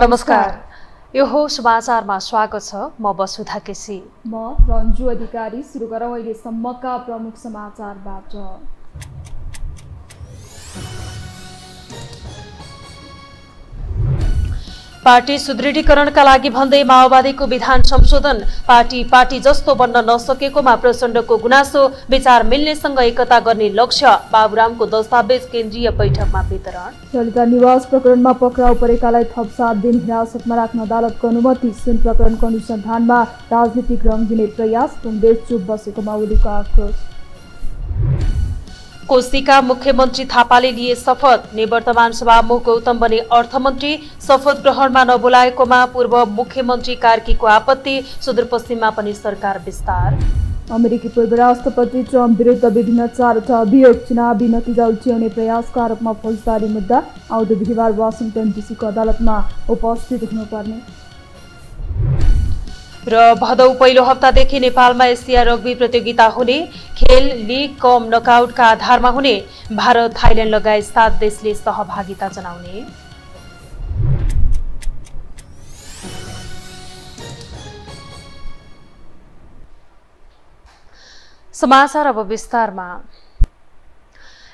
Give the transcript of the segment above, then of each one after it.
नमस्कार यो हो समाचारमा स्वागत छ म वसुधा केसी म रन्जु अधिकारी सुरु गरौँ अहिलेसम्मका प्रमुख समाचारबाट पार्टी सुदृढीकरणका लागि भन्दै माओवादीको विधान संशोधन पार्टी पार्टी जस्तो बन्न नसकेकोमा प्रचण्डको गुनासो विचार मिल्नेसँग एकता गर्ने लक्ष्य बाबुरामको दस्तावेज केन्द्रीय बैठकमा वितरण दलिता निवास प्रकरणमा पक्राउ परेकालाई थप सात दिन हिरासतमा राख्न अदालतको अनुमति सुन प्रकरणको अनुसन्धानमा राजनीतिक रङ दिने प्रयास कङ्ग्रेस चुप बसेको माओवादीको आक्रोश कोशीका मुख्यमन्त्री थापाले लिए शपथ निवर्तमान सभामुख गौतम बने अर्थमन्त्री शपथ ग्रहणमा नबोलाएकोमा पूर्व मुख्यमन्त्री कार्कीको आपत्ति सुदूरपश्चिममा पनि सरकार विस्तार अमेरिकी पूर्व राष्ट्रपति ट्रम्प विरुद्ध विभिन्न चारवटा अभियोग चुनावी नतिजा उल्ट्याउने प्रयासको आरोपमा फौजदारी मुद्दा आउँदो बिहिबार वासिङटन डिसीको अदालतमा उपस्थित हुनुपर्ने र भदौ पहिलो हप्तादेखि नेपालमा एसिया रग्बी प्रतियोगिता हुने खेल लिग कम नकआउटका आधारमा हुने भारत थाइल्याण्ड लगायत सात देशले सहभागिता जनाउने समाचार अब विस्तारमा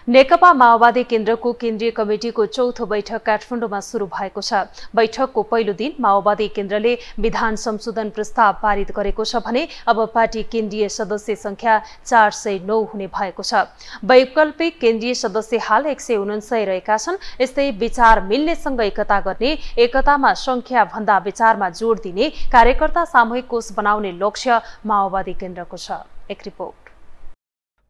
नेकपा माओवादी केन्द्रको केन्द्रीय कमिटिको चौथो बैठक काठमाडौँमा सुरु भएको छ बैठकको पहिलो दिन माओवादी केन्द्रले विधान संशोधन प्रस्ताव पारित गरेको छ भने अब पार्टी केन्द्रीय सदस्य संख्या चार सय नौ हुने भएको छ वैकल्पिक केन्द्रीय सदस्य हाल एक सय उन्सय रहेका छन् यस्तै विचार मिल्नेसँग एकता गर्ने एकतामा संख्या भन्दा विचारमा जोड दिने कार्यकर्ता सामूहिक कोष बनाउने लक्ष्य माओवादी केन्द्रको छ एक रिपोर्ट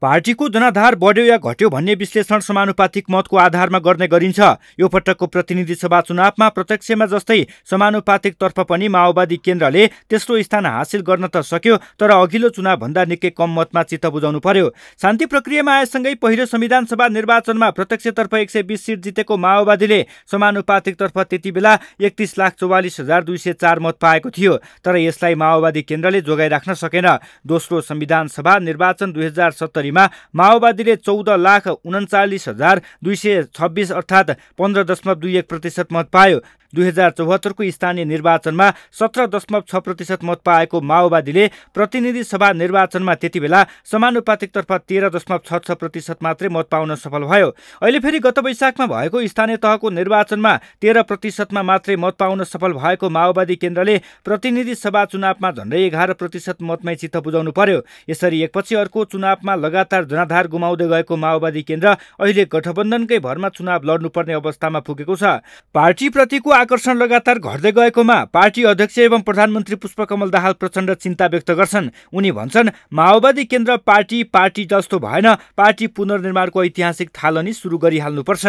पार्टीको जनाधार बढ्यो या घट्यो भन्ने विश्लेषण समानुपातिक मतको आधारमा गर्ने गरिन्छ यो पटकको प्रतिनिधि सभा चुनावमा प्रत्यक्षमा जस्तै समानुपातिकतर्फ पनि माओवादी केन्द्रले तेस्रो स्थान हासिल गर्न त सक्यो तर अघिल्लो चुनावभन्दा निकै कम मतमा चित्त बुझाउनु पर्यो शान्ति प्रक्रियामा आएसँगै पहिलो संविधान सभा निर्वाचनमा प्रत्यक्षतर्फ एक सय बिस सिट जितेको माओवादीले समानुपातिकतर्फ त्यति बेला एकतिस लाख चौवालिस हजार दुई सय चार मत पाएको थियो तर यसलाई माओवादी केन्द्रले जोगाइराख्न सकेन दोस्रो संविधान सभा निर्वाचन दुई हजार सत्तरी गतिविधिमा माओवादीले चौध लाख उन्चालिस हजार दुई सय छब्बिस अर्थात् पन्ध्र दशमलव दुई एक प्रतिशत मत पायो दुई हजार चौहत्तरको स्थानीय निर्वाचनमा सत्र दशमलव छ प्रतिशत मत पाएको माओवादीले प्रतिनिधि सभा निर्वाचनमा त्यति बेला समानुपातिकतर्फ तेह्र दशमलव छ छ प्रतिशत मात्रै मत पाउन सफल भयो अहिले फेरि गत वैशाखमा भएको स्थानीय तहको निर्वाचनमा तेह्र प्रतिशतमा मात्रै मत पाउन सफल भएको माओवादी केन्द्रले प्रतिनिधि सभा चुनावमा झन्डै एघार प्रतिशत मतमै चित्त बुझाउनु पर्यो यसरी एकपछि अर्को चुनावमा लगातार जनाधार गुमाउँदै गएको माओवादी केन्द्र अहिले गठबन्धनकै भरमा चुनाव लड्नुपर्ने अवस्थामा पुगेको छ पार्टी प्रतिको आकर्षण लगातार घट्दै गएकोमा पार्टी अध्यक्ष एवं प्रधानमन्त्री पुष्पकमल दाहाल प्रचण्ड चिन्ता व्यक्त गर्छन् उनी भन्छन् माओवादी केन्द्र पार्टी पार्टी जस्तो भएन पार्टी पुनर्निर्माणको ऐतिहासिक थालनी सुरु गरिहाल्नुपर्छ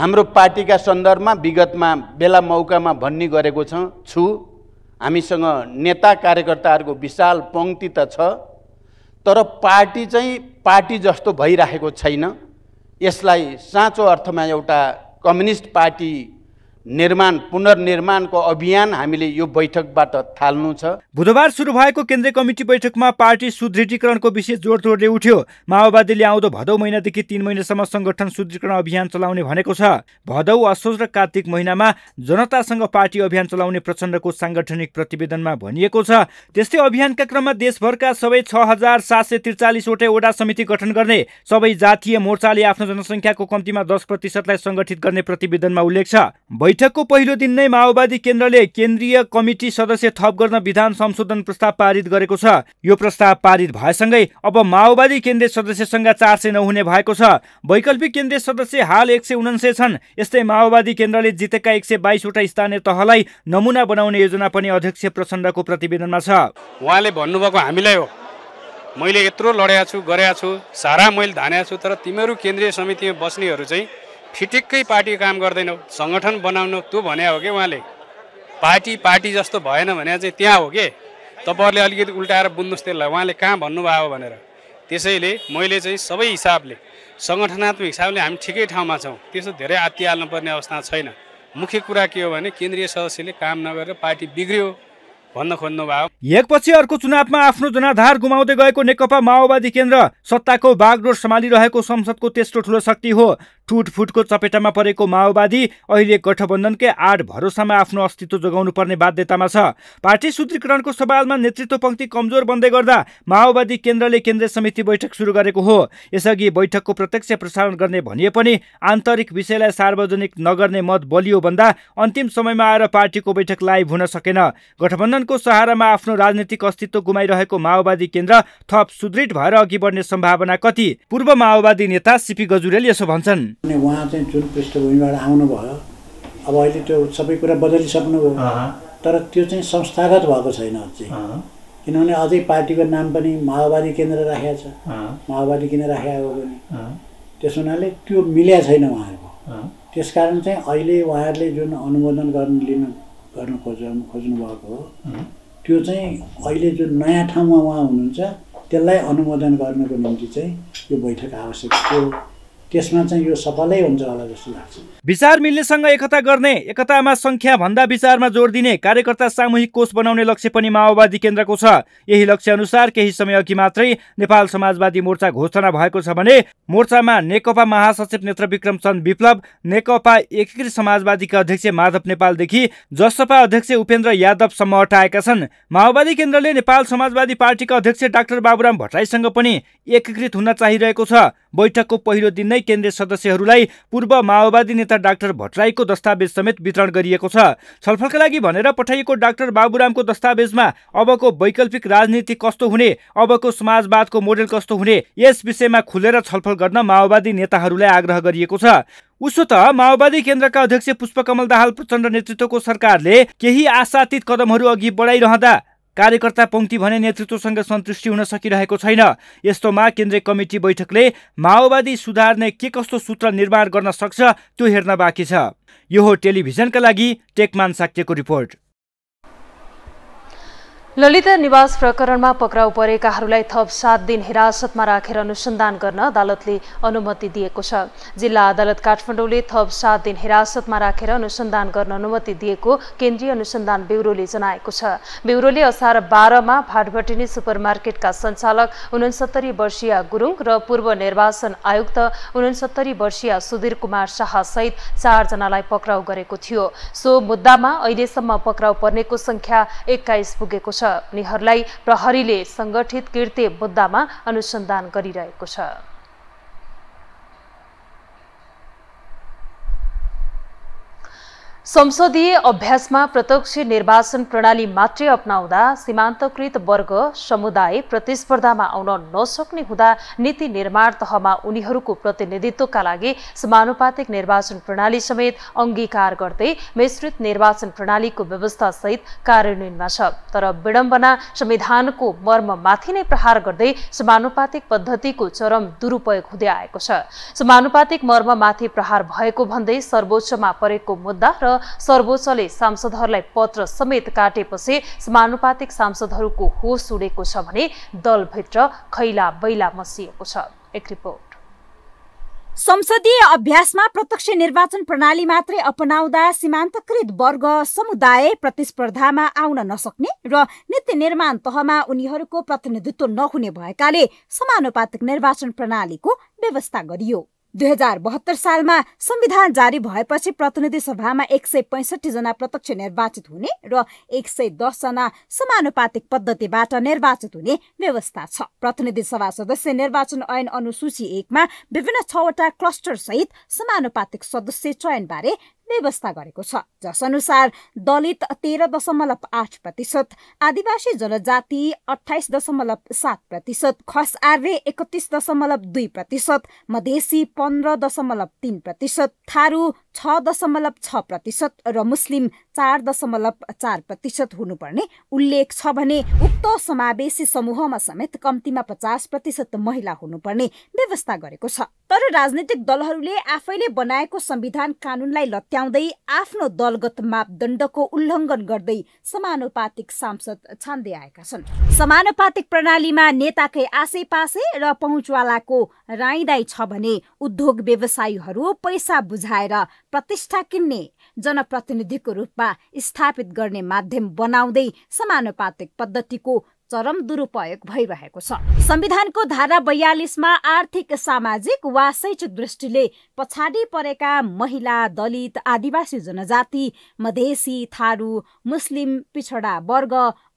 हाम्रो पार्टीका सन्दर्भमा विगतमा बेला मौकामा भन्ने गरेको छ छु हामीसँग नेता कार्यकर्ताहरूको विशाल पङ्क्ति त छ तर पार्टी चाहिँ पार्टी जस्तो भइराखेको छैन यसलाई साँचो अर्थमा एउटा कम्युनिस्ट पार्टी निर्माण पुनर्निर्माणको अभियान हामीले यो बैठकबाट थाल्नु छ बुधबार सुरु भएको केन्द्रीय कमिटी बैठकमा पार्टी सुदृढीकरणको विषय जोड जोडले उठ्यो माओवादीले आउँदो भदौ महिनादेखि तिन महिनासम्म सङ्गठन सुदृढीकरण अभियान चलाउने भनेको छ भदौ असोज र कार्तिक महिनामा जनतासँग पार्टी अभियान चलाउने प्रचण्डको साङ्गठनिक प्रतिवेदनमा भनिएको छ त्यस्तै अभियानका क्रममा देशभरका सबै छ हजार सात सय त्रिचालिसवटै वडा समिति गठन गर्ने सबै जातीय मोर्चाले आफ्नो जनसङ्ख्याको कम्तीमा दस प्रतिशतलाई सङ्गठित गर्ने प्रतिवेदनमा उल्लेख छ बैठकको पहिलो दिन नै माओवादी केन्द्रले केन्द्रीय कमिटी सदस्य थप गर्न विधान संशोधन प्रस्ताव पारित गरेको छ यो प्रस्ताव पारित भएसँगै अब माओवादी केन्द्रीय सदस्यसँग चार सय नहुने भएको छ वैकल्पिक केन्द्रीय सदस्य हाल एक सय उनासे छन् यस्तै माओवादी केन्द्रले जितेका एक सय बाइसवटा स्थानीय तहलाई नमुना बनाउने योजना पनि अध्यक्ष प्रचण्डको प्रतिवेदनमा छ उहाँले भन्नुभएको हामीलाई हो मैले यत्रो लडेको छु गरेका छु सारा मैले धानेको छु तर तिमीहरू केन्द्रीय समितिमा बस्नेहरू चाहिँ फिटिक्कै पार्टी काम गर्दैनौ सङ्गठन बनाउनु त्यो भने हो कि उहाँले पार्टी पार्टी जस्तो भएन भने चाहिँ त्यहाँ हो कि तपाईँहरूले अलिकति उल्टाएर बुझ्नुहोस् त्यसलाई उहाँले कहाँ भन्नुभयो भनेर त्यसैले मैले चाहिँ सबै हिसाबले सङ्गठनात्मक हिसाबले हामी ठिकै ठाउँमा छौँ त्यस्तो धेरै आत्ति हाल्नुपर्ने अवस्था छैन मुख्य कुरा के हो भने केन्द्रीय सदस्यले काम नगरेर पार्टी बिग्रियो भन्न खोज्नु भयो एकपछि अर्को चुनावमा आफ्नो जनाधार गुमाउँदै गएको नेकपा माओवादी केन्द्र सत्ताको बागडोर सम्हालिरहेको संसदको तेस्रो ठुलो शक्ति हो टुटफुटको चपेटामा परेको माओवादी अहिले गठबन्धनकै आड भरोसामा आफ्नो अस्तित्व जोगाउनुपर्ने बाध्यतामा छ पार्टी सूत्रीकरणको सवालमा नेतृत्व पङ्क्ति कमजोर बन्दै गर्दा माओवादी केन्द्रले केन्द्रीय समिति बैठक सुरु गरेको हो यसअघि बैठकको प्रत्यक्ष प्रसारण गर्ने भनिए पनि आन्तरिक विषयलाई सार्वजनिक नगर्ने मत बलियो भन्दा अन्तिम समयमा आएर पार्टीको बैठक लाइभ हुन सकेन गठबन्धनको सहारामा आफ्नो राजनीतिक अस्तित्व गुमाइरहेको माओवादी केन्द्र थप सुदृढ भएर अघि बढ्ने सम्भावना कति पूर्व माओवादी नेता सिपी गजुरेल यसो भन्छन् अनि उहाँ चाहिँ जुन पृष्ठभूमिबाट आउनुभयो अब अहिले त्यो सबै कुरा बदलिसक्नुभयो तर त्यो चाहिँ संस्थागत भएको छैन अझै किनभने अझै पार्टीको नाम पनि माओवादी केन्द्र राखेको छ माओवादी किन राखेको पनि त्यस हुनाले त्यो मिल्या छैन उहाँहरूको त्यस कारण चाहिँ अहिले उहाँहरूले जुन अनुमोदन गर्नु लिनु गर्नु खोज खोज्नु भएको हो त्यो चाहिँ अहिले जुन नयाँ ठाउँमा उहाँ हुनुहुन्छ त्यसलाई अनुमोदन गर्नको निम्ति चाहिँ यो बैठक आवश्यक थियो त्यसमा चाहिँ यो सफलै हुन्छ होला जस्तो लाग्छ विचार मिल्नेसँग एकता गर्ने एकतामा सङ्ख्या भन्दा विचारमा जोड दिने कार्यकर्ता सामूहिक कोष बनाउने लक्ष्य पनि माओवादी केन्द्रको छ यही लक्ष्य अनुसार केही समय अघि मात्रै नेपाल समाजवादी मोर्चा घोषणा भएको छ भने मोर्चामा नेकपा महासचिव नेत्र विक्रम चन्द विप्लव नेकपा एकीकृत समाजवादीका अध्यक्ष माधव नेपालदेखि जसपा अध्यक्ष उपेन्द्र यादवसम्म हटाएका छन् माओवादी केन्द्रले नेपाल समाजवादी पार्टीका अध्यक्ष डाक्टर बाबुराम भट्टराईसँग पनि एकीकृत हुन चाहिरहेको छ बैठकको पहिलो दिन नै केन्द्रीय सदस्यहरूलाई पूर्व माओवादी नेता डाक्टर भट्टराईको दस्तावेज समेत वितरण गरिएको छ छलफलका लागि भनेर पठाइएको डाक्टर बाबुरामको दस्तावेजमा अबको वैकल्पिक राजनीति कस्तो हुने अबको समाजवादको मोडेल कस्तो हुने यस विषयमा खुलेर छलफल गर्न माओवादी नेताहरूलाई आग्रह गरिएको छ उसो त माओवादी केन्द्रका अध्यक्ष पुष्पकमल दाहाल प्रचण्ड नेतृत्वको सरकारले केही आशातीत कदमहरू अघि बढाइरहँदा कार्यकर्ता पङ्क्ति भने नेतृत्वसँग सन्तुष्टि हुन सकिरहेको छैन यस्तोमा केन्द्रीय कमिटी बैठकले माओवादी सुधार्ने के कस्तो सूत्र निर्माण गर्न सक्छ त्यो हेर्न बाँकी छ यो हो टेलिभिजनका लागि टेकमान साक्यको रिपोर्ट ललिता निवास प्रकरणमा पक्राउ परेकाहरूलाई थप सात दिन हिरासतमा राखेर अनुसन्धान गर्न अदालतले अनुमति दिएको छ जिल्ला अदालत काठमाडौँले थप सात दिन हिरासतमा राखेर अनुसन्धान गर्न अनुमति दिएको केन्द्रीय अनुसन्धान ब्युरोले जनाएको छ ब्युरोले असार बाह्रमा भाटभटिनी सुपर मार्केटका सञ्चालक उनसत्तरी वर्षीय गुरुङ र पूर्व निर्वाचन आयुक्त उनसत्तरी वर्षीय सुधीर कुमार शाह सहित चारजनालाई पक्राउ गरेको थियो सो मुद्दामा अहिलेसम्म पक्राउ पर्नेको सङ्ख्या एक्काइस पुगेको छ छ उनीहरूलाई प्रहरीले सङ्गठित कृत्य मुद्दामा अनुसन्धान गरिरहेको छ संसदीय अभ्यासमा प्रत्यक्ष निर्वाचन प्रणाली मात्रै अप्नाउँदा सीमान्तकृत वर्ग समुदाय प्रतिस्पर्धामा आउन नसक्ने हुँदा नीति निर्माण तहमा उनीहरूको प्रतिनिधित्वका लागि समानुपातिक निर्वाचन प्रणाली समेत अङ्गीकार गर्दै मिश्रित निर्वाचन प्रणालीको व्यवस्था सहित कार्यान्वयनमा छ तर विडम्बना संविधानको मर्ममाथि नै प्रहार गर्दै समानुपातिक पद्धतिको चरम दुरुपयोग हुँदै आएको छ समानुपातिक मर्ममाथि प्रहार भएको भन्दै सर्वोच्चमा परेको मुद्दा र सर्वोच्चले सांसदहरूलाई पत्र समेत काटेपछि समानुपातिक सांसदहरूको होस उडेको छ भने दलभित्र खैला बैला मसिएको छ एक रिपोर्ट संसदीय अभ्यासमा प्रत्यक्ष निर्वाचन प्रणाली मात्रै अपनाउँदा सीमान्तकृत वर्ग समुदाय प्रतिस्पर्धामा आउन नसक्ने र नीति निर्माण तहमा उनीहरूको प्रतिनिधित्व नहुने भएकाले समानुपातिक निर्वाचन प्रणालीको व्यवस्था गरियो दुई हजार बहत्तर सालमा संविधान जारी भएपछि प्रतिनिधि सभामा एक सय जना प्रत्यक्ष निर्वाचित हुने र एक सय दसजना समानुपातिक पद्धतिबाट निर्वाचित हुने व्यवस्था छ प्रतिनिधि सभा सदस्य निर्वाचन ऐन अनुसूची एकमा विभिन्न छवटा क्लस्टर सहित समानुपातिक सदस्य बारे व्यवस्था गरेको छ जसअनुसार दलित तेह्र दशमलव आठ प्रतिशत आदिवासी जनजाति अठाइस दशमलव सात प्रतिशत खस आर्य एकतिस दशमलव दुई प्रतिशत मधेसी पन्ध्र दशमलव तिन प्रतिशत थारू छ दशमलव छ प्रतिशत र मुस्लिम चार दशमलव चार प्रतिशत हुनुपर्ने उल्लेख छ भने उक्त समावेशी समूहमा समेत कम्तीमा पचास प्रतिशत महिला हुनुपर्ने व्यवस्था गरेको छ तर राजनैतिक दलहरूले आफैले बनाएको संविधान कानूनलाई लत्याउँदै आफ्नो दलगत मापदण्डको उल्लङ्घन गर्दै समानुपातिक सांसद छान्दै आएका छन् समानुपातिक प्रणालीमा नेताकै आसै पासे र पहुँचवालाको राइदाई छ भने उद्योग व्यवसायीहरू पैसा बुझाएर प्रतिष्ठा किन्ने जनप्रतिनिधिको रूपमा रूपमा स्थापित गर्ने माध्यम बनाउँदै समानुपातिक पद्धतिको चरम दुरुपयोग भइरहेको छ संविधानको धारा बयालिसमा आर्थिक सामाजिक वा शैक्षिक दृष्टिले पछाडि परेका महिला दलित आदिवासी जनजाति मधेसी थारू मुस्लिम पिछडा वर्ग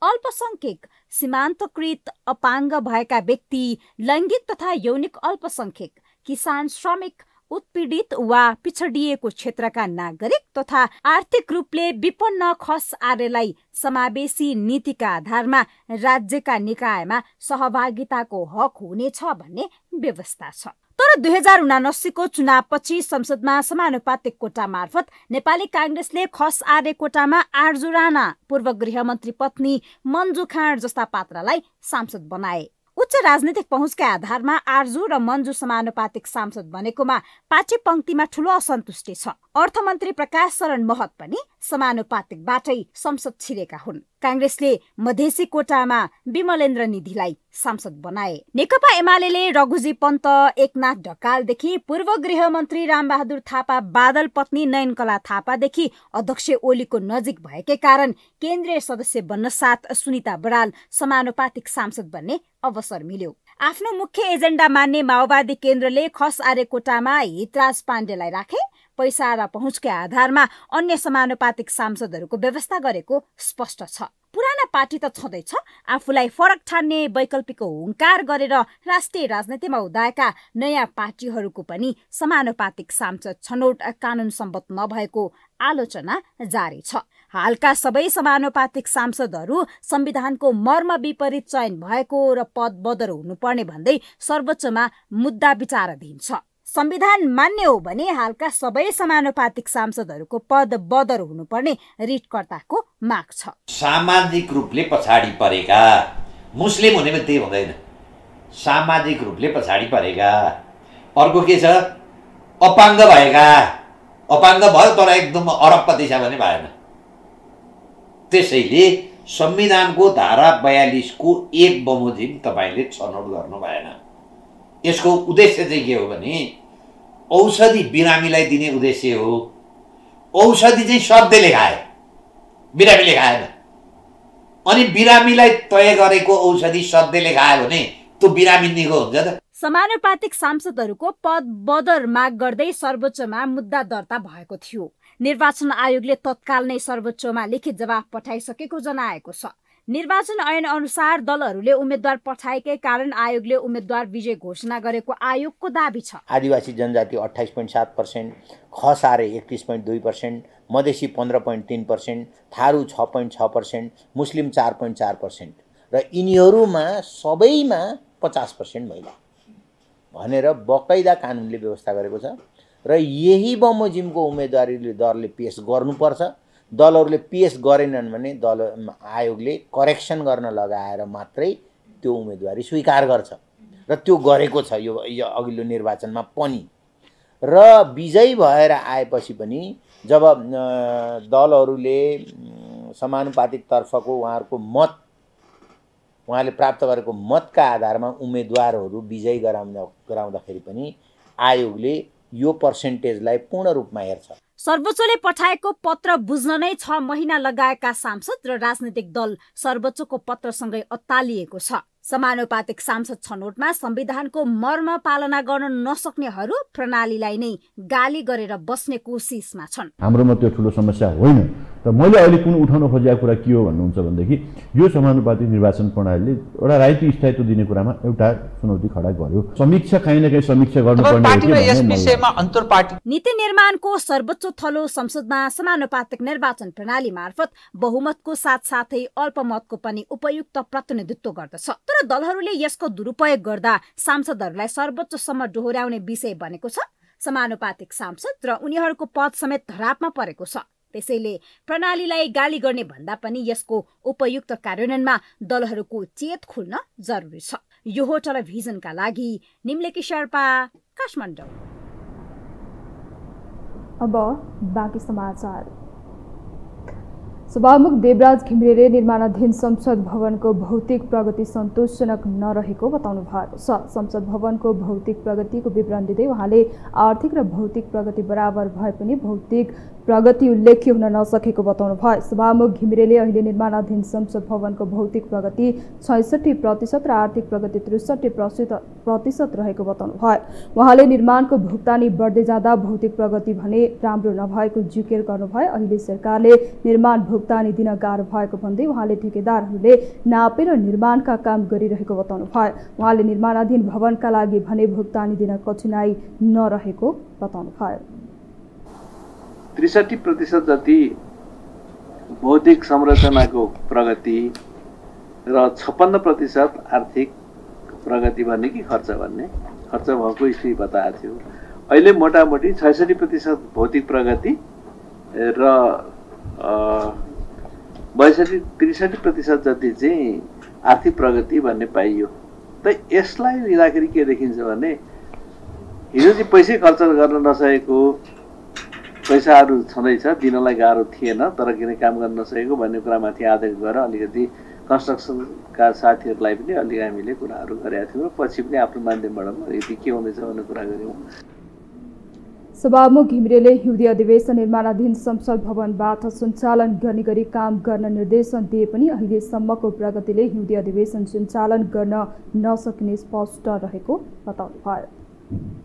अल्पसंख्यक सीमान्तकृत अपाङ्ग भएका व्यक्ति लैङ्गिक तथा यौनिक अल्पसंख्यक किसान श्रमिक उत्पीडित वा पिछडिएको क्षेत्रका नागरिक तथा आर्थिक रूपले विपन्न खस आर्यलाई समावेशी नीतिका आधारमा राज्यका निकायमा सहभागिताको हक हुनेछ भन्ने व्यवस्था छ तर दुई हजार उनासीको चुनावपछि संसदमा समानुपातिक कोटा मार्फत नेपाली काङ्ग्रेसले खस आर्य कोटामा राणा पूर्व गृह मन्त्री पत्नी मन्जु खाँड जस्ता पात्रलाई सांसद बनाए उच्च राजनीतिक पहुँचका आधारमा आर्जु र मन्जु समानुपातिक सांसद बनेकोमा पाठ्य पङ्क्तिमा ठुलो असन्तुष्टि छ अर्थमन्त्री प्रकाश शरण महत पनि समानुपातिकबाटै संसद छिरेका हुन् काङ्ग्रेसले मधेसी कोटामा विमलेन्द्र निधिलाई सांसद बनाए नेकपा एमाले रघुजी पन्त एकनाथ ढकालदेखि पूर्व गृह गृहमन्त्री रामबहादुर थापा बादल पत्नी नयनकला थापादेखि अध्यक्ष ओलीको नजिक भएकै कारण केन्द्रीय सदस्य बन्न साथ सुनिता बराल समानुपातिक सांसद बन्ने अवसर मिल्यो आफ्नो मुख्य एजेन्डा मान्ने माओवादी केन्द्रले खस आर्य कोटामा हितराज पाण्डेलाई राखे पैसा र पहुँचकै आधारमा अन्य समानुपातिक सांसदहरूको व्यवस्था गरेको स्पष्ट छ पुराना पार्टी त छँदैछ आफूलाई फरक ठान्ने वैकल्पिक हुङ्कार गरेर राष्ट्रिय राजनीतिमा उदाएका नयाँ पार्टीहरूको पनि समानुपातिक सांसद छनौट कानुन सम्बत नभएको आलोचना जारी छ हालका सबै समानुपातिक सांसदहरू संविधानको मर्म विपरीत चयन भएको र पद हुनुपर्ने भन्दै सर्वोच्चमा मुद्दा विचाराधीन छ संविधान मान्य हो भने हालका सबै समानुपातिक सांसदहरूको पद बदर हुनुपर्ने रिटकर्ताको माग छ सामाजिक रूपले पछाडि परेका मुस्लिम हुनेमा त्यही हुँदैन सामाजिक रूपले पछाडि परेका अर्को के छ अपाङ्ग भएका अपाङ्ग भयो तर एकदम अरब छ भने भएन त्यसैले संविधानको धारा बयालिसको एक बमोजिम तपाईँले छनौट गर्नु भएन यसको उद्देश्य चाहिँ के हो भने औषधि बिरामीलाई दिने उद्देश्य हो औषधि चाहिँ शब्दले खाए बिरामीले खाएन अनि बिरामीलाई तय गरेको औषधि शब्दले खायो भने त्यो बिरामी निको हुन्छ त समानुपातिक सांसदहरूको पद बदर माग गर्दै सर्वोच्चमा मुद्दा दर्ता भएको थियो निर्वाचन आयोगले तत्काल नै सर्वोच्चमा लिखित जवाफ पठाइसकेको जनाएको छ निर्वाचन ऐन अनुसार दलहरूले उम्मेद्वार पठाएकै कारण आयोगले उम्मेद्वार विजय घोषणा गरेको आयोगको दावी छ आदिवासी जनजाति अठाइस पोइन्ट सात पर्सेन्ट खसारे एकतिस पोइन्ट दुई पर्सेन्ट मधेसी पन्ध्र पोइन्ट तिन पर्सेन्ट थारू छ पोइन्ट छ पर्सेन्ट मुस्लिम चार पोइन्ट चार पर्सेन्ट र यिनीहरूमा सबैमा पचास पर्सेन्ट महिला भनेर बकैदा कानुनले व्यवस्था गरेको छ र यही बमोजिमको उम्मेदवारीले दरले पेस गर्नुपर्छ दलहरूले पिएस गरेनन् भने दल आयोगले करेक्सन गर्न लगाएर मात्रै त्यो उम्मेदवारी स्वीकार गर्छ र त्यो गरेको छ यो, यो अघिल्लो निर्वाचनमा पनि र विजयी भएर आएपछि पनि जब दलहरूले तर्फको उहाँहरूको मत उहाँले प्राप्त गरेको मतका आधारमा उम्मेदवारहरू विजयी गराउँदा गराउँदाखेरि पनि आयोगले यो पर्सेन्टेजलाई पूर्ण रूपमा हेर्छ सर्वोच्चले पठाएको पत्र बुझ्न नै छ महिना लगाएका सांसद र राजनैतिक दल सर्वोच्चको पत्रसँगै अत्तालिएको छ समानुपातिक सांसद छनौटमा संविधानको मर्म पालना गर्न नसक्नेहरू प्रणालीलाई नै गाली गरेर बस्ने कोसिसमा छन् हाम्रोमा त्यो ठुलो समस्या होइन तर मैले अहिले कुन उठाउन खोजेको कुरा के हो भन्नुहुन्छ भनेदेखि यो समानुपातिक निर्वाचन प्रणालीले एउटा राजनीतिक स्थायित्व दिने कुरामा एउटा चुनौती खडा गर्यो समीक्षा काहीँ न काहीँ समीक्षा गर्नुपर्ने नीति निर्माणको सर्वोच्च थलो संसदमा समानुपातिक निर्वाचन प्रणाली मार्फत बहुमतको साथसाथै अल्पमतको पनि उपयुक्त प्रतिनिधित्व गर्दछ तर दलहरूले यसको दुरुपयोग गर्दा सांसदहरूलाई सर्वोच्चसम्म डोहोर्याउने विषय बनेको छ समानुपातिक सांसद र उनीहरूको पद समेत धरापमा परेको छ त्यसैले प्रणालीलाई गाली गर्ने भन्दा पनि यसको उपयुक्त कार्यान्वयनमा दलहरूको चेत खुल्न जरुरी छ यो होटल भिजनका लागि निम्लेकी शेर्पा काठमाडौँ अब बाँकी समाचार सभामुख देवराज घिमिरेले निर्माणाधीन संसद भवनको भौतिक प्रगति सन्तोषजनक नरहेको बताउनु भएको छ संसद भवनको भौतिक प्रगतिको विवरण दिँदै उहाँले आर्थिक र भौतिक प्रगति बराबर भए पनि भौतिक प्रगति उल्लेख्य हुन नसकेको बताउनु भयो सभामुख घिमिरेले अहिले निर्माणाधीन संसद भवनको भौतिक प्रगति छैसठी प्रतिशत र आर्थिक प्रगति त्रिसठी प्रतिशत रहेको बताउनु भयो उहाँले निर्माणको भुक्तानी बढ्दै जाँदा भौतिक प्रगति भने राम्रो नभएको जिकेर गर्नुभयो अहिले सरकारले निर्माण भुक्तानी दिन गाह्रो भएको भन्दै उहाँले ठेकेदारहरूले नापेर निर्माणका काम गरिरहेको बताउनु भयो उहाँले निर्माणाधीन भवनका लागि भने भुक्तानी दिन कठिनाई नरहेको बताउनु भयो त्रिसठी प्रतिशत जति भौतिक संरचनाको प्रगति र छप्पन्न प्रतिशत आर्थिक प्रगति भन्ने कि खर्च भन्ने खर्च भएको स्थिति बताएको थियो अहिले मोटामोटी छैसठी प्रतिशत भौतिक प्रगति र बैसठी त्रिसठी प्रतिशत जति चाहिँ आर्थिक प्रगति भन्ने पाइयो त यसलाई लिँदाखेरि के देखिन्छ भने हिजो चाहिँ पैसै खर्च गर्न नसकेको पैसाहरू छँदैछ दिनलाई गाह्रो थिएन तर किन काम गर्न नसकेको भन्ने कुरामाथि आदेश गरेर अलिकति कन्स्ट्रक्सनका साथीहरूलाई पनि अलिक हामीले कुराहरू गरेका थियौँ पछि पनि आफ्नो माध्यमबाट अलिकति के हुँदैछ भन्ने कुरा गऱ्यौँ सभामुख घिमिरेले हिउँदी अधिवेशन निर्माणाधीन संसद भवनबाट सञ्चालन गर्ने गरी काम गर्न निर्देशन दिए पनि अहिलेसम्मको प्रगतिले हिउँदी अधिवेशन सञ्चालन गर्न नसकिने स्पष्ट रहेको बताउनु भयो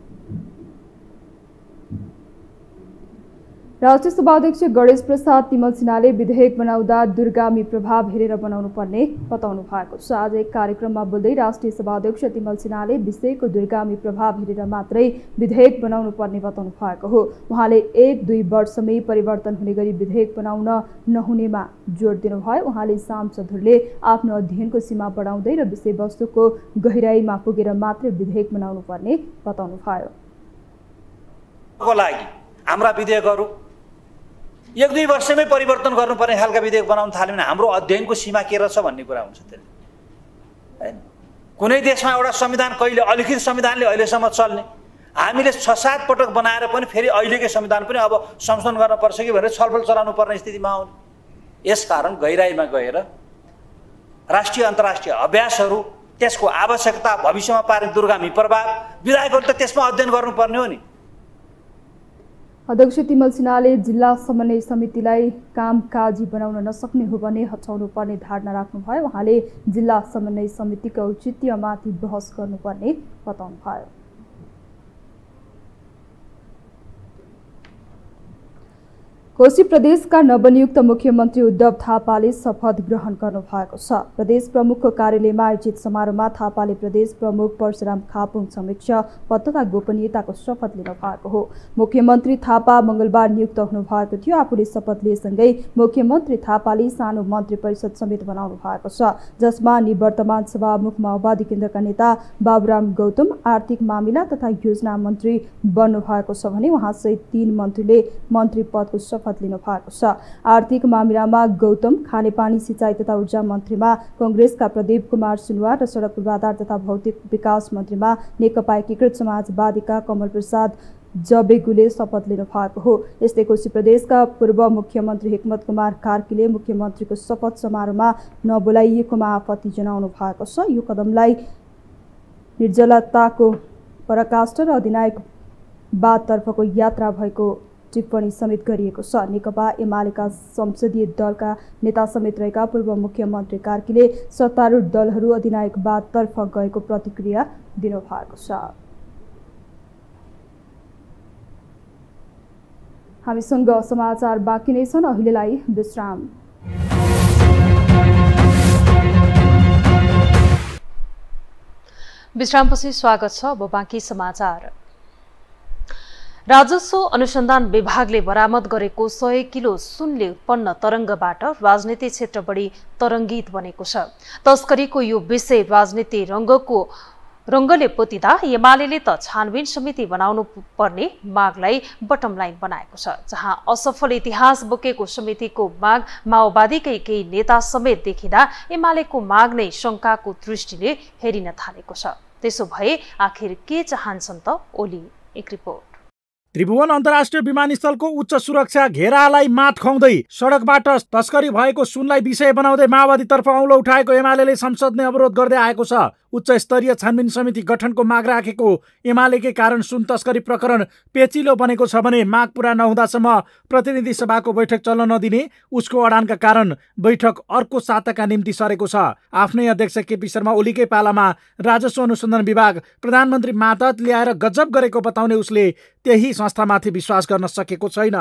राष्ट्रिय सभाध्यक्ष गणेश प्रसाद तिमल सिन्हाले विधेयक बनाउँदा दुर्गामी प्रभाव हेरेर बनाउनु पर्ने बताउनु भएको छ आज एक कार्यक्रममा बोल्दै राष्ट्रिय सभाध्यक्ष तिमल सिन्हाले विषयको दुर्गामी प्रभाव हेरेर मात्रै विधेयक बनाउनु पर्ने बताउनु भएको हो उहाँले एक दुई वर्षमै परिवर्तन हुने गरी विधेयक बनाउन नहुनेमा जोड दिनुभयो उहाँले सांसदहरूले आफ्नो अध्ययनको सीमा बढाउँदै र विषयवस्तुको गहिराईमा पुगेर मात्रै विधेयक बनाउनु पर्ने बताउनु भयो हाम्रा विधेयकहरू एक दुई वर्षमै परिवर्तन गर्नुपर्ने खालका विधेयक बनाउन थाल्यो भने हाम्रो अध्ययनको सीमा के रहेछ भन्ने कुरा हुन्छ त्यसले होइन कुनै देशमा एउटा संविधान कहिले अलिखित संविधानले अहिलेसम्म चल्ने हामीले छ सात पटक बनाएर पनि फेरि अहिलेकै संविधान पनि अब संशोधन गर्न पर्छ कि भनेर छलफल चलाउनु पर्ने स्थितिमा आउने यसकारण गहिराइमा गएर राष्ट्रिय अन्तर्राष्ट्रिय अभ्यासहरू त्यसको आवश्यकता भविष्यमा पार्ने दुर्गामी प्रभाव विधायकहरू त त्यसमा अध्ययन गर्नुपर्ने हो नि अध्यक्ष तिमल सिन्हाले जिल्ला समन्वय समितिलाई कामकाजी बनाउन नसक्ने हो भने हटाउनु पर्ने धारणा राख्नुभयो उहाँले जिल्ला समन्वय समितिको औचित्यमाथि बहस गर्नुपर्ने बताउनुभयो कोशी प्रदेशका नवनियुक्त मुख्यमन्त्री उद्धव थापाले शपथ ग्रहण गर्नुभएको छ प्रदेश प्रमुखको कार्यालयमा आयोजित समारोहमा थापाले प्रदेश प्रमुख परशुराम खापुङ समीक्षा पद तथा गोपनीयताको शपथ लिनु भएको हो मुख्यमन्त्री थापा मङ्गलबार नियुक्त हुनुभएको थियो आफूले शपथ लिएसँगै मुख्यमन्त्री थापाले सानो मन्त्री परिषद समेत बनाउनु भएको छ जसमा निवर्तमान सभामुख माओवादी केन्द्रका नेता बाबुराम गौतम आर्थिक मामिला तथा योजना मन्त्री बन्नुभएको छ भने उहाँसहित तीन मन्त्रीले मन्त्री पदको शपथ शपथ लिनु भएको छ आर्थिक मामिलामा गौतम खानेपानी सिँचाइ तथा ऊर्जा मन्त्रीमा कङ्ग्रेसका प्रदीप कुमार सुनवार र सडक पूर्वाधार तथा भौतिक विकास मन्त्रीमा नेकपा एकीकृत समाजवादीका कमल प्रसाद जबेगुले शपथ लिनु भएको हो यस्तै कोशी प्रदेशका पूर्व मुख्यमन्त्री हेकमत कुमार कार्कीले मुख्यमन्त्रीको शपथ समारोहमा नबोलाइएकोमा आपत्ति जनाउनु भएको छ यो कदमलाई निर्जलताको पराकाष्ठ र अधिनायक बादतर्फको यात्रा भएको टिप्पणी समेत गरिएको छ नेकपा एमालेका संसदीय दलका नेता समेत रहेका पूर्व मुख्यमन्त्री कार्कीले सत्तारूढ दलहरू अधिनायकवादतर्फ गएको प्रतिक्रिया दिनुभएको छ हामीसँग समाचार बाँकी नै छन् अहिलेलाई विश्राम विश्रामपछि स्वागत छ अब बाँकी समाचार राजस्व अनुसन्धान विभागले बरामद गरेको सय किलो सुनले उत्पन्न तरङ्गबाट राजनीति क्षेत्र बढी तरङ्गित बनेको छ तस्करीको यो विषय राजनीति रङ्गको रङ्गले पोतिँदा एमाले त छानबिन समिति बनाउनु पर्ने मागलाई बटम लाइन बनाएको छ जहाँ असफल इतिहास बोकेको समितिको माग माओवादीकै केही नेता समेत देखिँदा एमालेको माग नै शङ्काको दृष्टिले हेरिन थालेको छ त्यसो भए आखिर के चाहन्छन् त ओली एक रिपोर्ट त्रिभुवन अन्तर्राष्ट्रिय विमानस्थलको उच्च सुरक्षा घेरालाई मात खुवाउँदै सडकबाट तस्करी भएको सुनलाई विषय बनाउँदै माओवादीतर्फ औँलो उठाएको एमाले संसद नै अवरोध गर्दै आएको छ उच्च स्तरीय छानबिन समिति गठनको माग राखेको एमालेकै कारण सुन तस्करी प्रकरण पेचिलो बनेको छ भने माग पूरा नहुँदासम्म प्रतिनिधि सभाको बैठक चल्न नदिने उसको अडानका कारण बैठक अर्को साताका निम्ति सरेको छ आफ्नै अध्यक्ष केपी शर्मा ओलीकै पालामा राजस्व अनुसन्धान विभाग प्रधानमन्त्री मातहत ल्याएर गजब गरेको बताउने उसले त्यही संस्थामाथि विश्वास गर्न सकेको छैन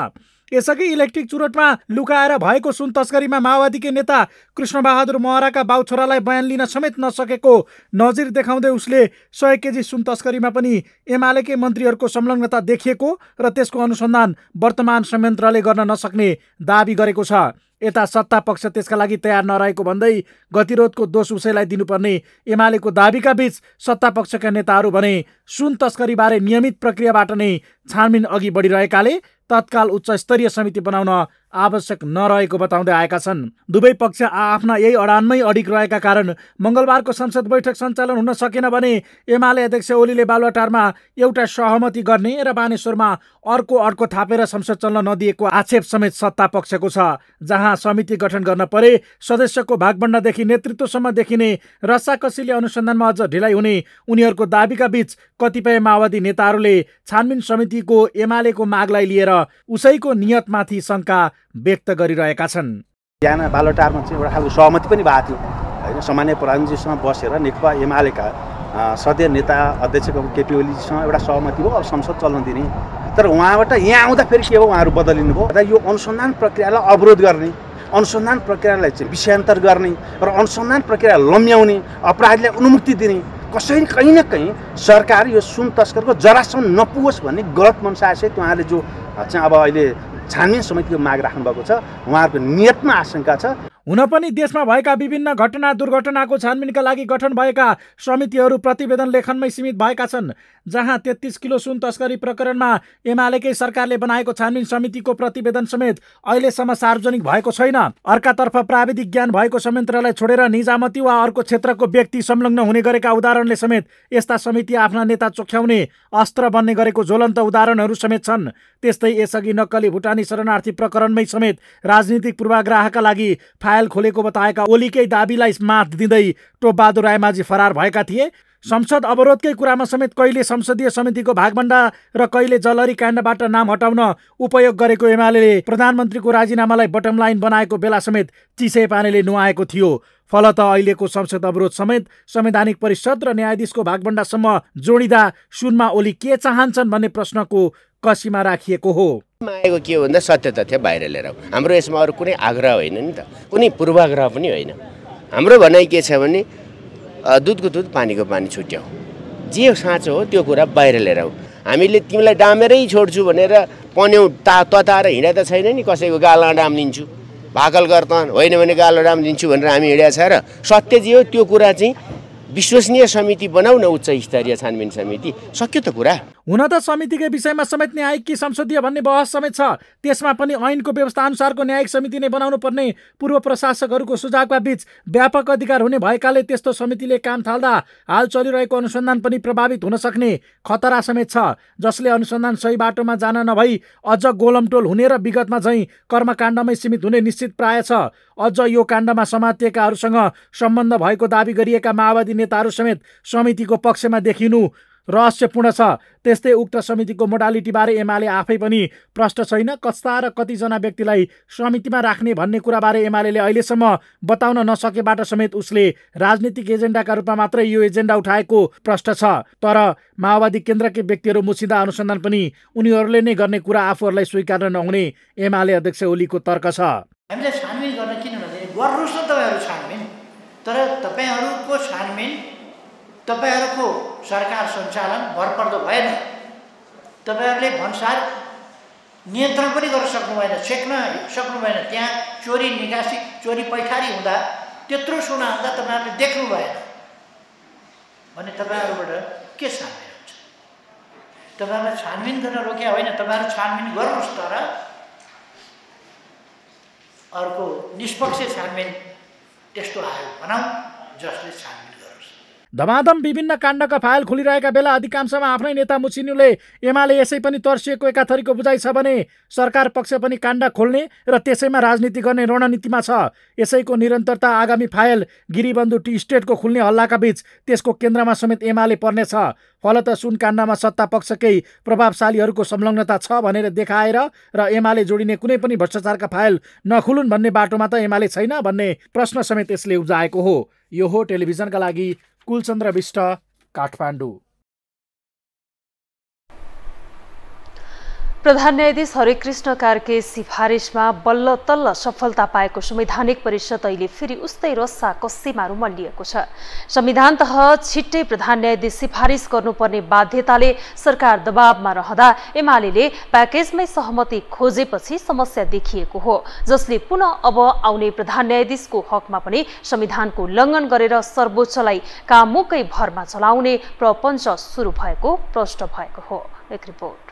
यसअघि इलेक्ट्रिक चुरोटमा लुकाएर भएको सुन तस्करीमा माओवादीकै नेता कृष्णबहादुर महराका बाउ छोरालाई बयान लिन समेत नसकेको नजिर देखाउँदै उसले सय केजी सुन तस्करीमा पनि एमालेकै मन्त्रीहरूको संलग्नता देखिएको र त्यसको अनुसन्धान वर्तमान संयन्त्रले गर्न नसक्ने दावी गरेको छ यता सत्ता पक्ष त्यसका लागि तयार नरहेको भन्दै गतिरोधको दोष उसैलाई दिनुपर्ने एमालेको दावीका बीच सत्ता पक्षका नेताहरू भने सुन तस्करीबारे नियमित प्रक्रियाबाट नै छानबिन अघि बढिरहेकाले तत्काल उच्च स्तरीय समिति बनाउन आवश्यक नरहेको बताउँदै आएका छन् दुवै पक्ष आ आफ्ना यही अडानमै अडिक रहेका कारण मङ्गलबारको संसद बैठक सञ्चालन हुन सकेन भने एमाले अध्यक्ष ओलीले बालुवाटारमा एउटा सहमति गर्ने र बानेश्वरमा अर्को अर्को थापेर संसद चल्न नदिएको आक्षेप समेत सत्ता पक्षको छ जहाँ समिति गठन गर्न परे सदस्यको भागबण्डादेखि नेतृत्वसम्म देखिने रसाकसीले अनुसन्धानमा अझ ढिलाइ हुने उनीहरूको दावीका बीच कतिपय माओवादी नेताहरूले छानबिन समितिको एमालेको मागलाई लिएर उसैको नियतमाथि शङ्का व्यक्त गरिरहेका छन् बिहान बालोटारमा चाहिँ एउटा खालको सहमति पनि भएको थियो होइन सामान्य प्रधानजीसँग बसेर नेकपा एमालेका सदय नेता अध्यक्षको केपी ओलीजीसँग एउटा सहमति हो अब संसद चल्न दिने तर उहाँबाट यहाँ आउँदा फेरि के हो उहाँहरू बदलिनु भयो र यो अनुसन्धान प्रक्रियालाई अवरोध गर्ने अनुसन्धान प्रक्रियालाई चाहिँ विषयान्तर गर्ने र अनुसन्धान प्रक्रिया लम्ब्याउने अपराधीलाई उन्मुक्ति दिने कसै कहीँ न कहीँ सरकार यो सुन तस्करको जरासम्म नपुगोस् भन्ने गलत चाहिँ उहाँले जो चाहिँ अब अहिले छानबिन समितिको माग राख्नुभएको छ उहाँहरूको नियतमा आशंका छ हुन पनि देशमा भएका विभिन्न घटना दुर्घटनाको छानबिनका लागि गठन भएका समितिहरू प्रतिवेदन लेखनमै सीमित भएका छन् जहाँ तेत्तिस किलो सुन तस्करी प्रकरणमा एमालेकै सरकारले बनाएको छानबिन समितिको प्रतिवेदन समेत अहिलेसम्म सार्वजनिक भएको छैन अर्कातर्फ प्राविधिक ज्ञान भएको संयन्त्रलाई छोडेर निजामती वा अर्को क्षेत्रको व्यक्ति संलग्न हुने गरेका उदाहरणले समेत यस्ता समिति आफ्ना नेता चोख्याउने अस्त्र बन्ने गरेको ज्वलन्त उदाहरणहरू समेत छन् त्यस्तै यसअघि नक्कली भुटानी शरणार्थी प्रकरणमै समेत राजनीतिक पूर्वाग्राहका लागि फाइल खोलेको बताएका ओलीकै दाबीलाई माथ दिँदै टोपबहादुर रायमाझी फरार भएका थिए संसद अवरोधकै कुरामा समेत कहिले संसदीय समितिको भागभण्डा र कहिले जलहरी काण्डबाट नाम हटाउन उपयोग गरेको एमाले प्रधानमन्त्रीको राजीनामालाई बटम लाइन बनाएको बेला समेत चिसे पानीले नुहाएको थियो फलत अहिलेको संसद अवरोध समेत संवैधानिक परिषद र न्यायाधीशको भागभण्डासम्म जोडिँदा सुनमा ओली के चाहन्छन् भन्ने प्रश्नको कसीमा राखिएको हो आएको के हो भन्दा सत्य तथ्य बाहिर लिएर हाम्रो यसमा अरू कुनै आग्रह होइन नि त कुनै पूर्वाग्रह पनि होइन हाम्रो भनाइ के छ भने दुधको दुध पानीको पानी छुट्याउ जे साँचो हो त्यो कुरा बाहिर लिएर आऊ हामीले तिमीलाई डामेरै छोड्छु भनेर पन्यौ ता तताएर हिँडे त छैन नि कसैको गालमा दिन्छु भाकल गर्तन होइन भने गालो दिन्छु भनेर हामी हिँडेको छ र सत्य जे हो त्यो कुरा चाहिँ विश्वसनीय समिति बनाऊ न उच्च स्तरीय छानबिन समिति सक्यो त कुरा हुन त समितिकै विषयमा समेत न्यायिक कि संसदीय भन्ने बहस समेत छ त्यसमा पनि ऐनको व्यवस्था अनुसारको न्यायिक समिति नै बनाउनु पर्ने पूर्व प्रशासकहरूको सुझावका बीच व्यापक अधिकार हुने भएकाले त्यस्तो समितिले काम थाल्दा हाल चलिरहेको अनुसन्धान पनि प्रभावित हुन सक्ने खतरा समेत छ जसले अनुसन्धान सही बाटोमा जान नभई अझ गोलमटोल हुने र विगतमा झैँ कर्मकाण्डमै सीमित हुने निश्चित प्राय छ अझ यो काण्डमा समातिएकाहरूसँग सम्बन्ध भएको दावी गरिएका माओवादी नेताहरू समेत समितिको पक्षमा देखिनु रहस्यपूर्ण छ त्यस्तै उक्त समितिको मोडालिटीबारे एमाले आफै पनि प्रष्ट छैन कस्ता र कतिजना व्यक्तिलाई समितिमा राख्ने भन्ने कुराबारे एमाले अहिलेसम्म बताउन नसकेबाट समेत उसले राजनीतिक एजेन्डाका रूपमा मात्रै यो एजेन्डा उठाएको प्रष्ट छ तर माओवादी केन्द्रकै व्यक्तिहरू मुसिँदा अनुसन्धान पनि उनीहरूले नै गर्ने कुरा आफूहरूलाई स्वीकार्न नहुने एमाले अध्यक्ष ओलीको तर्क छ हामीले छानबिन गर्न किन गर्नुहोस् न तपाईँहरू छानबिन तर तपाईँहरूको छानबिन तपाईँहरूको सरकार सञ्चालन भरपर्दो भएन तपाईँहरूले भन्सार नियन्त्रण पनि गर्न सक्नु भएन छेक्न सक्नु भएन त्यहाँ चोरी निकासी चोरी पैठारी हुँदा त्यत्रो सुना हुँदा तपाईँहरूले देख्नु भएन भने तपाईँहरूबाट के सामेल हुन्छ तपाईँहरूलाई छानबिन गर्न रोक्या होइन तपाईँहरू छानबिन गर्नुहोस् तर अर्को निष्पक्ष छानबिन त्यस्तो आयो भनौँ जसले छानबिन धमाधम विभिन्न काण्डका फाइल खुलिरहेका बेला अधिकांशमा आफ्नै नेता मुचिनुले एमाले यसै पनि तर्सिएको एकाथरीको बुझाइ छ भने सरकार पक्ष पनि काण्ड खोल्ने र त्यसैमा राजनीति गर्ने रणनीतिमा छ यसैको निरन्तरता आगामी फाइल गिरिबन्धु टी स्टेटको खुल्ने हल्लाका बीच त्यसको केन्द्रमा समेत एमाले पर्नेछ फलत सुन काण्डमा सत्ता पक्षकै प्रभावशालीहरूको संलग्नता छ भनेर देखाएर र एमाले जोडिने कुनै पनि भ्रष्टाचारका फाइल नखुलुन् भन्ने बाटोमा त एमाले छैन भन्ने प्रश्न समेत यसले उब्जाएको हो यो हो टेलिभिजनका लागि कुलचन्द्र विष्ट काठमाडौँ प्रधान न्यायाधीश हरिकृष्ण कार्के सिफारिसमा बल्ल तल्ल सफलता पाएको संवैधानिक परिषद अहिले फेरि उस्तै रस्सा कस्सीमा रुमलिएको छ संविधान तह छिट्टै प्रधान न्यायाधीश सिफारिस गर्नुपर्ने बाध्यताले सरकार दबावमा रहँदा एमाले प्याकेजमै सहमति खोजेपछि समस्या देखिएको हो जसले पुनः अब आउने प्रधान न्यायाधीशको हकमा पनि संविधानको उल्लङ्घन गरेर सर्वोच्चलाई कामुकै भरमा चलाउने प्रपञ्च सुरु भएको प्रष्ट भएको हो एक रिपोर्ट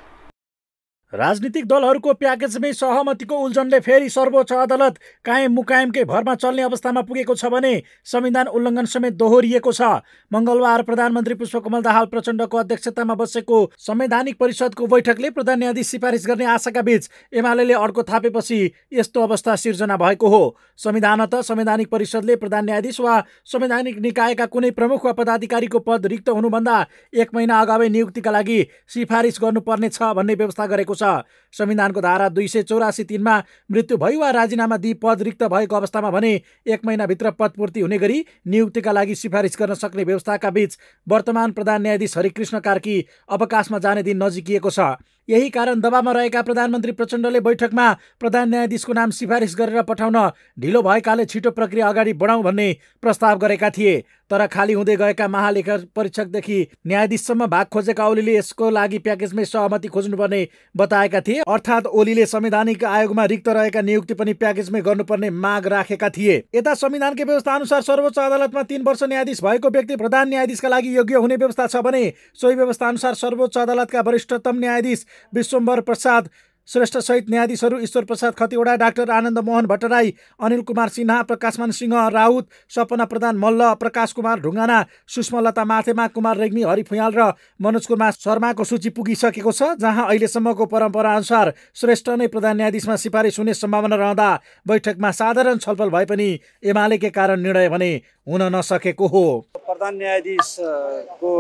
राजनीतिक दलहरूको प्याकेजमै सहमतिको उल्झनले फेरि सर्वोच्च अदालत कायम मुकायमकै भरमा चल्ने अवस्थामा पुगेको छ भने संविधान उल्लङ्घन समेत दोहोरिएको छ मङ्गलबार प्रधानमन्त्री पुष्पकमल दाहाल प्रचण्डको अध्यक्षतामा बसेको संवैधानिक परिषदको बैठकले प्रधान न्यायाधीश सिफारिस गर्ने आशाका बीच एमाले अड्को थापेपछि यस्तो अवस्था सिर्जना भएको हो संविधानत संवैधानिक परिषदले प्रधान न्यायाधीश वा संवैधानिक निकायका कुनै प्रमुख वा पदाधिकारीको पद रिक्त हुनुभन्दा एक महिना अगावै नियुक्तिका लागि सिफारिस गर्नुपर्ने छ भन्ने व्यवस्था गरेको छ संविधानको धारा दुई सय चौरासी तिनमा मृत्यु भयो वा राजीनामा दिई पद रिक्त भएको अवस्थामा भने एक महिनाभित्र पदपूर्ति हुने गरी नियुक्तिका लागि सिफारिस गर्न सक्ने व्यवस्थाका बीच वर्तमान प्रधान न्यायाधीश हरिकृष्ण कार्की अवकाशमा जाने दिन नजिकिएको छ यही कारण दबामा रहेका प्रधानमन्त्री प्रचण्डले बैठकमा प्रधान न्यायाधीशको नाम सिफारिस गरेर पठाउन ढिलो भएकाले छिटो प्रक्रिया अगाडि बढाउँ भन्ने प्रस्ताव गरेका थिए तर खाली हुँदै गएका महालेखा परीक्षकदेखि न्यायाधीशसम्म भाग खोजेका ओलीले यसको लागि प्याकेजमै सहमति खोज्नुपर्ने बताएका थिए अर्थात् ओलीले संवैधानिक आयोगमा रिक्त रहेका नियुक्ति पनि प्याकेजमै गर्नुपर्ने माग राखेका थिए यता संविधानकै व्यवस्था अनुसार सर्वोच्च अदालतमा तीन वर्ष न्यायाधीश भएको व्यक्ति प्रधान न्यायाधीशका लागि योग्य हुने व्यवस्था छ भने सोही व्यवस्था अनुसार सर्वोच्च अदालतका वरिष्ठतम न्यायाधीश विश्वम्बर प्रसाद श्रेष्ठ सहित न्यायाधीशहरू ईश्वर प्रसाद खतिवडा डाक्टर आनन्द मोहन भट्टराई अनिल कुमार सिन्हा प्रकाशमान सिंह राउत सपना प्रधान मल्ल प्रकाश कुमार ढुङ्गाना सुष्मलता माथेमा कुमार रेग्मी हरिफुयाल र मनोज कुमार शर्माको सूची पुगिसकेको छ जहाँ अहिलेसम्मको अनुसार श्रेष्ठ नै प्रधान न्यायाधीशमा सिफारिस हुने सम्भावना रहँदा बैठकमा साधारण छलफल भए पनि एमालेकै कारण निर्णय भने हुन नसकेको हो प्रधान न्यायाधीशको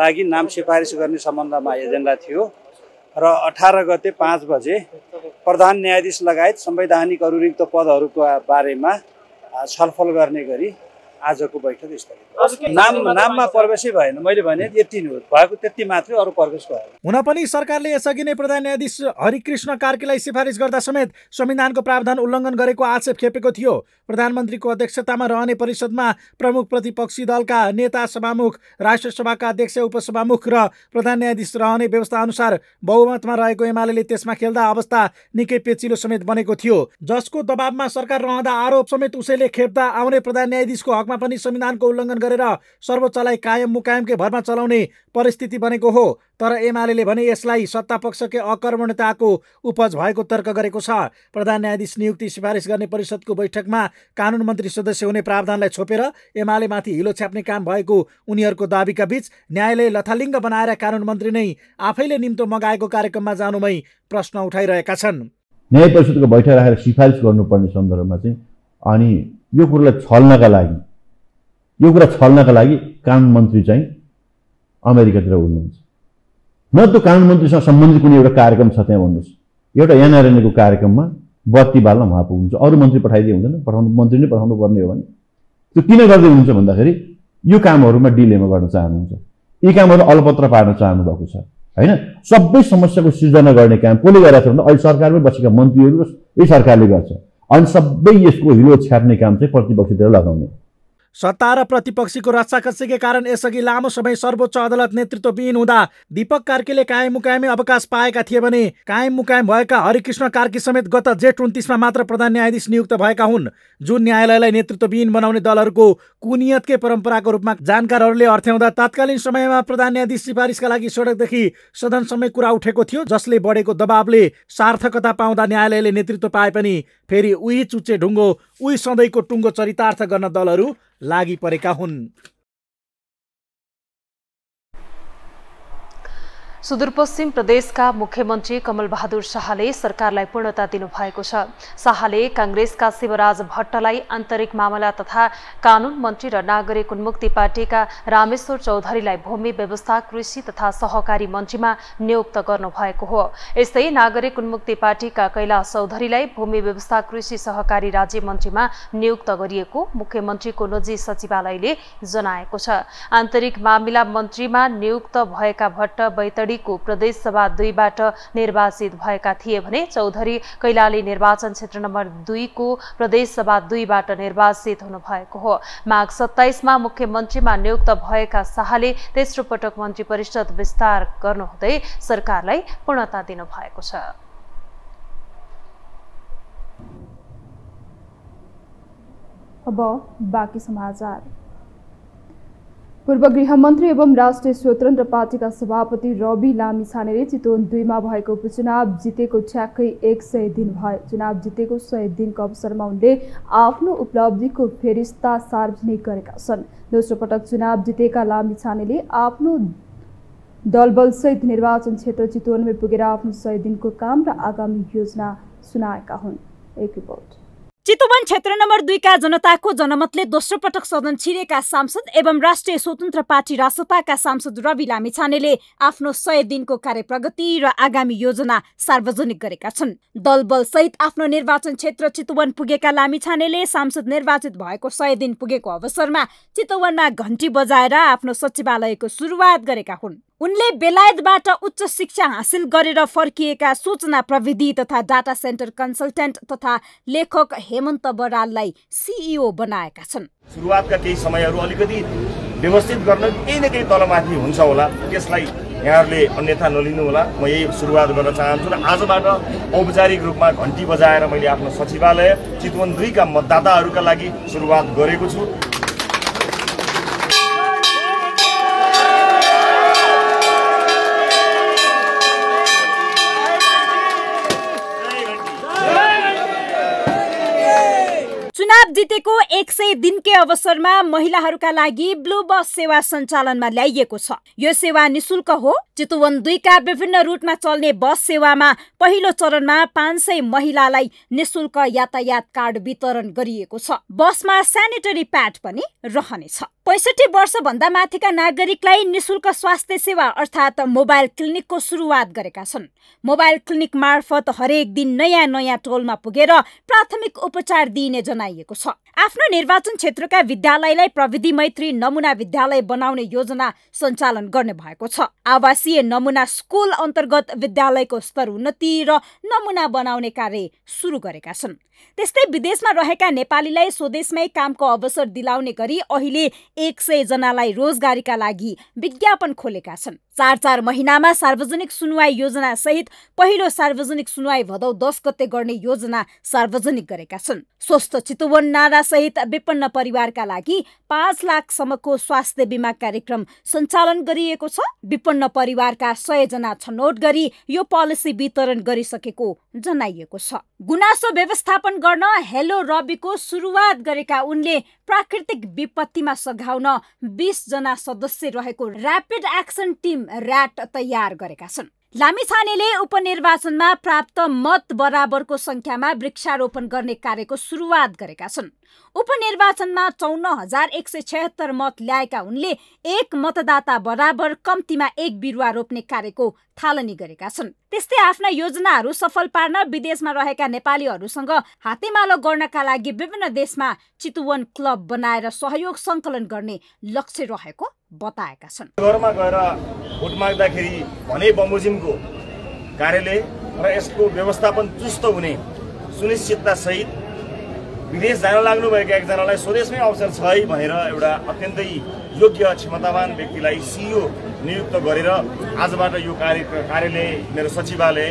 लागि नाम सिफारिस गर्ने सम्बन्धमा एजेन्डा थियो र अठार गते पाँच बजे प्रधान न्यायाधीश लगायत संवैधानिक अरू रिक्त पदहरूको बारेमा छलफल गर्ने गरी आजको बैठक स्थगित नाम नाममा प्रवेशै भएन मैले भने यति भएको त्यति मात्रै अरू प्रवेश भएन हुन पनि सरकारले यसअघि नै प्रधान न्यायाधीश हरिकृष्ण कार्कीलाई सिफारिस गर्दा समेत संविधानको प्रावधान उल्लङ्घन गरेको आक्षेप खेपेको थियो प्रधानमन्त्रीको अध्यक्षतामा रहने परिषदमा प्रमुख प्रतिपक्षी दलका नेता सभामुख राष्ट्रिय सभाका अध्यक्ष उपसभामुख र प्रधान न्यायाधीश रहने व्यवस्था अनुसार बहुमतमा रहेको एमाले त्यसमा खेल्दा अवस्था निकै पेचिलो समेत बनेको थियो जसको दबावमा सरकार रहँदा आरोप समेत उसैले खेप्दा आउने प्रधान न्यायाधीशको हक बैठकमा पनि संविधानको उल्लङ्घन गरेर सर्वोच्चलाई कायम मुकायमकै भरमा चलाउने परिस्थिति बनेको हो तर एमाले भने यसलाई सत्तापक्षकै अकर्मण्यताको उपज भएको तर्क गरेको छ प्रधान न्यायाधीश नियुक्ति सिफारिस गर्ने परिषदको बैठकमा कानुन मन्त्री सदस्य हुने प्रावधानलाई छोपेर एमालेमाथि हिलो छ्याप्ने काम भएको उनीहरूको दावीका बीच न्यायालय लथालिङ्ग बनाएर कानुन मन्त्री नै आफैले निम्तो मगाएको कार्यक्रममा जानुमै प्रश्न उठाइरहेका छन् न्याय परिषदको बैठक राखेर सिफारिस गर्नुपर्ने सन्दर्भमा चाहिँ अनि यो कुरोलाई छल्नका लागि यो कुरा छल्नका लागि कानुन मन्त्री चाहिँ अमेरिकातिर हुनुहुन्छ न त्यो कानुन मन्त्रीसँग सम्बन्धित कुनै एउटा कार्यक्रम छ त्यहाँ भन्नुहोस् एउटा एनआरएनएको कार्यक्रममा बत्ती बाल्न उहाँ पुग्नुहुन्छ अरू मन्त्री पठाइदिए हुँदैन पठाउनु मन्त्री नै पठाउनु पर्ने हो भने त्यो किन गर्दै हुनुहुन्छ भन्दाखेरि यो कामहरूमा डिलेमा गर्न चाहनुहुन्छ यी कामहरू अलपत्र पार्न चाहनु भएको छ होइन सबै समस्याको सिर्जना गर्ने काम कसले गरेको छ भन्दा अहिले सरकारमै बसेका मन्त्रीहरू यही सरकारले गर्छ अनि सबै यसको हिलो छ्याप्ने काम चाहिँ प्रतिपक्षतिर लगाउने सत्ता र प्रतिपक्षीको रक्षाकसीकै कारण यसअघि लामो समय सर्वोच्च अदालत नेतृत्वविहीन हुँदा दीपक कार्कीले कायम मुकायमै अवकाश पाएका थिए भने कायम मुकायम भएका हरिकृष्ण कार्की समेत गत जेठ उन्तिसमा मात्र प्रधान न्यायाधीश नियुक्त भएका हुन् जुन न्यायालयलाई नेतृत्वविहीन बनाउने दलहरूको कुनियतकै परम्पराको रूपमा जानकारहरूले अर्थ्याउँदा तात्कालीन समयमा प्रधान न्यायाधीश सिफारिसका लागि सडकदेखि सदनसम्मै कुरा उठेको थियो जसले बढेको दबावले सार्थकता पाउँदा न्यायालयले नेतृत्व पाए पनि फेरि उही चुच्चे ढुङ्गो उही सधैँको टुङ्गो चरितार्थ गर्न दलहरू लागि परेका हुन् सुदूरपश्चिम प्रदेशका मुख्यमन्त्री कमलबहादुर शाहले सरकारलाई पूर्णता दिनुभएको छ शाहले काङ्ग्रेसका शिवराज भट्टलाई आन्तरिक मामला तथा कानून मन्त्री र नागरिक उन्मुक्ति पार्टीका रामेश्वर चौधरीलाई भूमि व्यवस्था कृषि तथा सहकारी मन्त्रीमा नियुक्त गर्नुभएको हो यस्तै नागरिक उन्मुक्ति पार्टीका कैलाश चौधरीलाई भूमि व्यवस्था कृषि सहकारी राज्य मन्त्रीमा नियुक्त गरिएको मुख्यमन्त्रीको निजी सचिवालयले जनाएको छ आन्तरिक मामिला मन्त्रीमा नियुक्त भएका भट्ट बैतडी काँडीको प्रदेशसभा दुईबाट निर्वाचित भएका थिए भने चौधरी कैलाली निर्वाचन क्षेत्र नम्बर दुईको प्रदेशसभा दुईबाट निर्वाचित हुनुभएको हो माघ सत्ताइसमा मुख्यमन्त्रीमा नियुक्त भएका शाहले तेस्रो पटक मन्त्री परिषद विस्तार गर्नुहुँदै सरकारलाई पूर्णता दिनुभएको छ अब बाँकी समाचार पूर्व गृहमन्त्री एवं राष्ट्रिय स्वतन्त्र पार्टीका सभापति रवि लामिछानेले चितवन दुईमा भएको उपचुनाव जितेको ठ्याक्कै एक सय दिन भयो चुनाव जितेको सय दिनको अवसरमा उनले आफ्नो उपलब्धिको फेरिस्ता सार्वजनिक गरेका छन् दोस्रो पटक चुनाव जितेका लामी छानेले आफ्नो दलबलसहित निर्वाचन क्षेत्र चितवनमै पुगेर आफ्नो सय दिनको काम र आगामी योजना सुनाएका हुन् एक रिपोर्ट चितवन क्षेत्र नम्बर दुईका जनताको जनमतले दोस्रो पटक सदन छिरेका सांसद एवं राष्ट्रिय स्वतन्त्र पार्टी रासपाका सांसद रवि लामिछानेले आफ्नो सय दिनको कार्यप्रगति र आगामी योजना सार्वजनिक गरेका छन् दलबल सहित आफ्नो निर्वाचन क्षेत्र चितवन पुगेका लामिछानेले सांसद निर्वाचित भएको सय दिन पुगेको अवसरमा चितवनमा घन्टी बजाएर आफ्नो सचिवालयको सुरुवात गरेका हुन् उनले बेलायतबाट उच्च शिक्षा हासिल गरेर फर्किएका सूचना प्रविधि तथा डाटा सेन्टर कन्सल्टेन्ट तथा लेखक हेमन्त बराललाई सिइओ बनाएका छन् सुरुवातका केही समयहरू अलिकति व्यवस्थित गर्न केही न केही तलमाथि हुन्छ होला त्यसलाई यहाँहरूले अन्यथा नलिनु होला म यही सुरुवात गर्न चाहन्छु र आजबाट औपचारिक रूपमा घन्टी बजाएर मैले आफ्नो सचिवालय चितवन दुईका मतदाताहरूका लागि सुरुवात गरेको छु चुनाव जितेको एक सय दिनकै अवसरमा महिलाहरूका लागि ब्लू बस सेवा सञ्चालनमा ल्याइएको छ यो सेवा निशुल्क हो चितुवन दुईका विभिन्न रूटमा चल्ने बस सेवामा पहिलो चरणमा पाँच सय महिलालाई निशुल्क यातायात कार्ड वितरण गरिएको छ बसमा सेनिटरी प्याड पनि रहनेछ पैँसठी वर्षभन्दा माथिका नागरिकलाई निशुल्क स्वास्थ्य सेवा अर्थात् मोबाइल क्लिनिकको सुरुवात गरेका छन् मोबाइल क्लिनिक मार्फत हरेक दिन नयाँ नयाँ टोलमा पुगेर प्राथमिक उपचार दिइने जनाइएको छ आफ्नो निर्वाचन क्षेत्रका विद्यालयलाई प्रविधि मैत्री नमुना विद्यालय बनाउने योजना सञ्चालन गर्ने भएको छ आवासीय नमुना स्कुल अन्तर्गत विद्यालयको स्तर उन्नति र नमुना बनाउने कार्य सुरु गरेका छन् त्यस्तै विदेशमा रहेका नेपालीलाई स्वदेशमै कामको अवसर दिलाउने गरी अहिले एक सय जनालाई रोजगारीका लागि विज्ञापन खोलेका छन् चार चार महिनामा सार्वजनिक सुनवाई योजना सहित पहिलो सार्वजनिक सुनवाई भदौ दस गते गर्ने योजना सार्वजनिक गरेका छन् स्वस्थ चितुवन नारा सहित विपन्न परिवारका लागि पाँच लाखसम्मको स्वास्थ्य बिमा कार्यक्रम सञ्चालन गरिएको छ विपन्न परिवारका सय जना छनौट गरी यो पोलिसी वितरण गरिसकेको जनाइएको छ गुनासो व्यवस्थापन गर्न हेलो रबीको सुरुवात गरेका उनले प्राकृतिक विपत्तिमा बिस बिसजना सदस्य रहेको ऱ्यापिड एक्सन टिम ऱ्याट तयार गरेका छन् लामिछानेले उपनिर्वाचनमा प्राप्त मत बराबरको सङ्ख्यामा वृक्षारोपण गर्ने कार्यको सुरुवात गरेका छन् उपनिर्वाचनमा चौन्न हजार एक सय छत्तर मत ल्याएका उनले एक मतदाता बराबर कम्तीमा एक बिरुवा रोप्ने कार्यको थालनी गरेका छन् त्यस्तै आफ्ना योजनाहरू सफल पार्न विदेशमा रहेका नेपालीहरूसँग हातेमालो गर्नका लागि विभिन्न देशमा चितुवन क्लब बनाएर सहयोग सङ्कलन गर्ने लक्ष्य रहेको बताएका छन् घरमा गएर भोट माग्दाखेरि भने बमोजिमको कार्यालय र यसको व्यवस्थापन चुस्त हुने सुनिश्चितता सहित विदेश जान लाग्नुभएका एकजनालाई स्वदेशमै अवसर छ है भनेर एउटा अत्यन्तै योग्य क्षमतावान व्यक्तिलाई सिइओ e नियुक्त गरेर आजबाट यो कार्य कार्यालय मेरो सचिवालय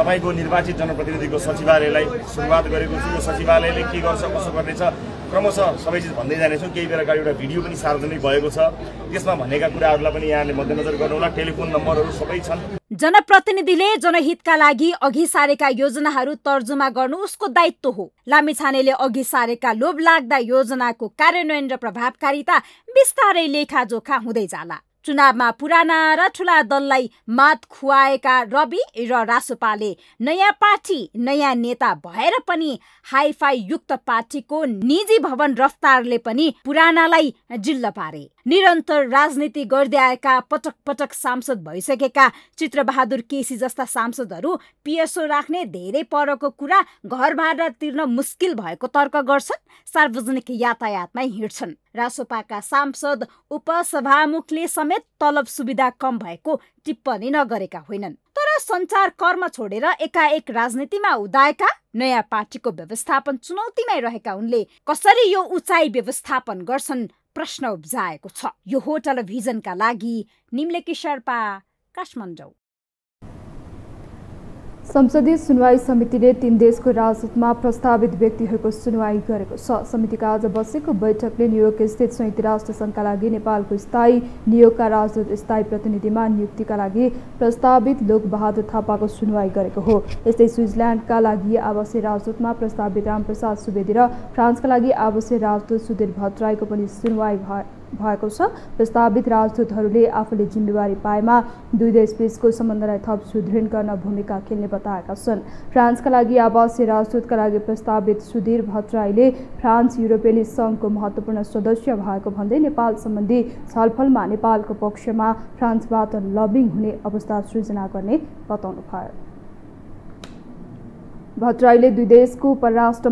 तपाईँको निर्वाचित जनप्रतिनिधिको सचिवालयलाई सुरुवात गरेको छु यो सचिवालयले के गर्छ कसो गर्नेछ क्रमशः चिज भन्दै जानेछौँ केही बेर अगाडि एउटा भिडियो पनि सार्वजनिक भएको छ त्यसमा भनेका कुराहरूलाई पनि यहाँले मध्यनजर गर्नुहोला टेलिफोन नम्बरहरू सबै छन् जनप्रतिनिधिले जनहितका लागि अघि सारेका योजनाहरू तर्जुमा गर्नु उसको दायित्व हो लामिछानेले अघि सारेका लोभ लाग्दा योजनाको कार्यान्वयन र प्रभावकारिता बिस्तारै लेखाजोखा हुँदै जाला चुनावमा पुराना र ठुला दललाई मात खुवाएका रवि र रासोपाले नयाँ पार्टी नयाँ नेता भएर पनि हाइफाई युक्त पार्टीको निजी भवन रफ्तारले पनि पुरानालाई जिल्ल पारे निरन्तर राजनीति गर्दै आएका पटक पटक सांसद भइसकेका चित्रबहादुर केसी जस्ता सांसदहरू पिएसओ राख्ने धेरै परको कुरा घर तिर्न मुस्किल भएको तर्क गर्छन् सार्वजनिक यातायातमै हिँड्छन् रासोपाका सांसद उपसभामुखले समेत तलब सुविधा कम भएको टिप्पणी नगरेका होइनन् तर सञ्चार कर्म छोडेर एकाएक राजनीतिमा उदाएका नयाँ पार्टीको व्यवस्थापन चुनौतीमै रहेका उनले कसरी यो उचाइ व्यवस्थापन गर्छन् प्रश्न उब्जाएको छ यो होटल भिजनका लागि निम्ले शर्पा काठमाडौँ संसदीय सुनवाई समितिले तीन देशको राजदूतमा प्रस्तावित व्यक्तिहरूको सुनवाई गरेको छ समितिका आज बसेको बैठकले न्युयोर्क स्थित संयुक्त राष्ट्र सङ्घका लागि नेपालको स्थायी नियोगका राजदूत स्थायी प्रतिनिधिमा नियुक्तिका लागि प्रस्तावित लोकबहादुर थापाको सुनवाई गरेको हो यस्तै स्विजल्यान्डका लागि आवासीय राजदूतमा प्रस्तावित रामप्रसाद सुवेदी र फ्रान्सका लागि आवासीय राजदूत सुधीर भट्टराईको पनि सुनवाई भएको छ प्रस्तावित राजदूतहरूले आफूले जिम्मेवारी पाएमा दुई देशबीचको सम्बन्धलाई थप सुदृढ गर्न भूमिका खेल्ने बताएका छन् फ्रान्सका लागि आवासीय राजदूतका लागि प्रस्तावित सुधीर भट्टराईले फ्रान्स युरोपेली सङ्घको महत्त्वपूर्ण सदस्य भएको भन्दै नेपाल सम्बन्धी छलफलमा नेपालको पक्षमा फ्रान्सबाट लबिङ हुने अवस्था सृजना गर्ने बताउनु भयो भट्टराईले दुई देशको परराष्ट्र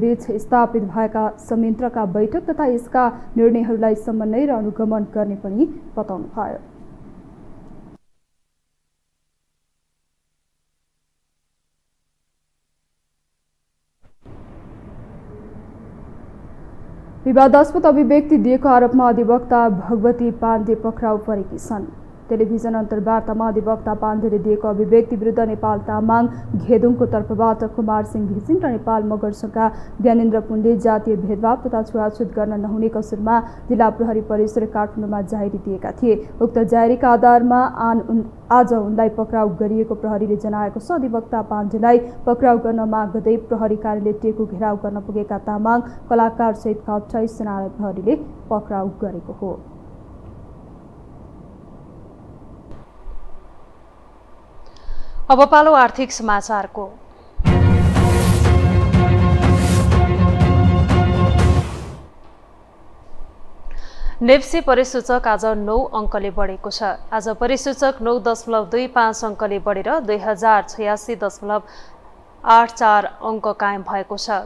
बीच स्थापित भएका संयन्त्रका बैठक तथा यसका निर्णयहरूलाई समन्वय र अनुगमन गर्ने पनि भयो विवादास्पद अभिव्यक्ति दिएको आरोपमा अधिवक्ता भगवती पाण्डे पक्राउ परेकी छन् टेलिभिजन अन्तर्वार्तामा अधिवक्ता पाण्डेले दिएको अभिव्यक्ति विरुद्ध नेपाल तामाङ घेदुङको तर्फबाट कुमार सिंह घिसिङ र नेपाल मगरसँगका ज्ञानेन्द्र पुण्डे जातीय भेदभाव तथा छुवाछुत गर्न नहुने कसुरमा जिल्ला प्रहरी परिसर काठमाडौँमा जाहेरी दिएका थिए उक्त जाहेरीका आधारमा आन उन, आज उनलाई पक्राउ गरिएको प्रहरीले जनाएको छ अधिवक्ता पाण्डेलाई पक्राउ गर्न माग गर्दै प्रहरी कार्यालय टेको घेराउ गर्न पुगेका तामाङ कलाकारसहितका अठाइसजनालाई प्रहरीले पक्राउ गरेको हो अब पालो आर्थिक समाचारको नेप्से परिसूचक आज नौ अङ्कले बढेको छ आज परिसूचक नौ दशमलव दुई पाँच अङ्कले बढेर दुई हजार छयासी दशमलव आठ चार अङ्क कायम भएको छ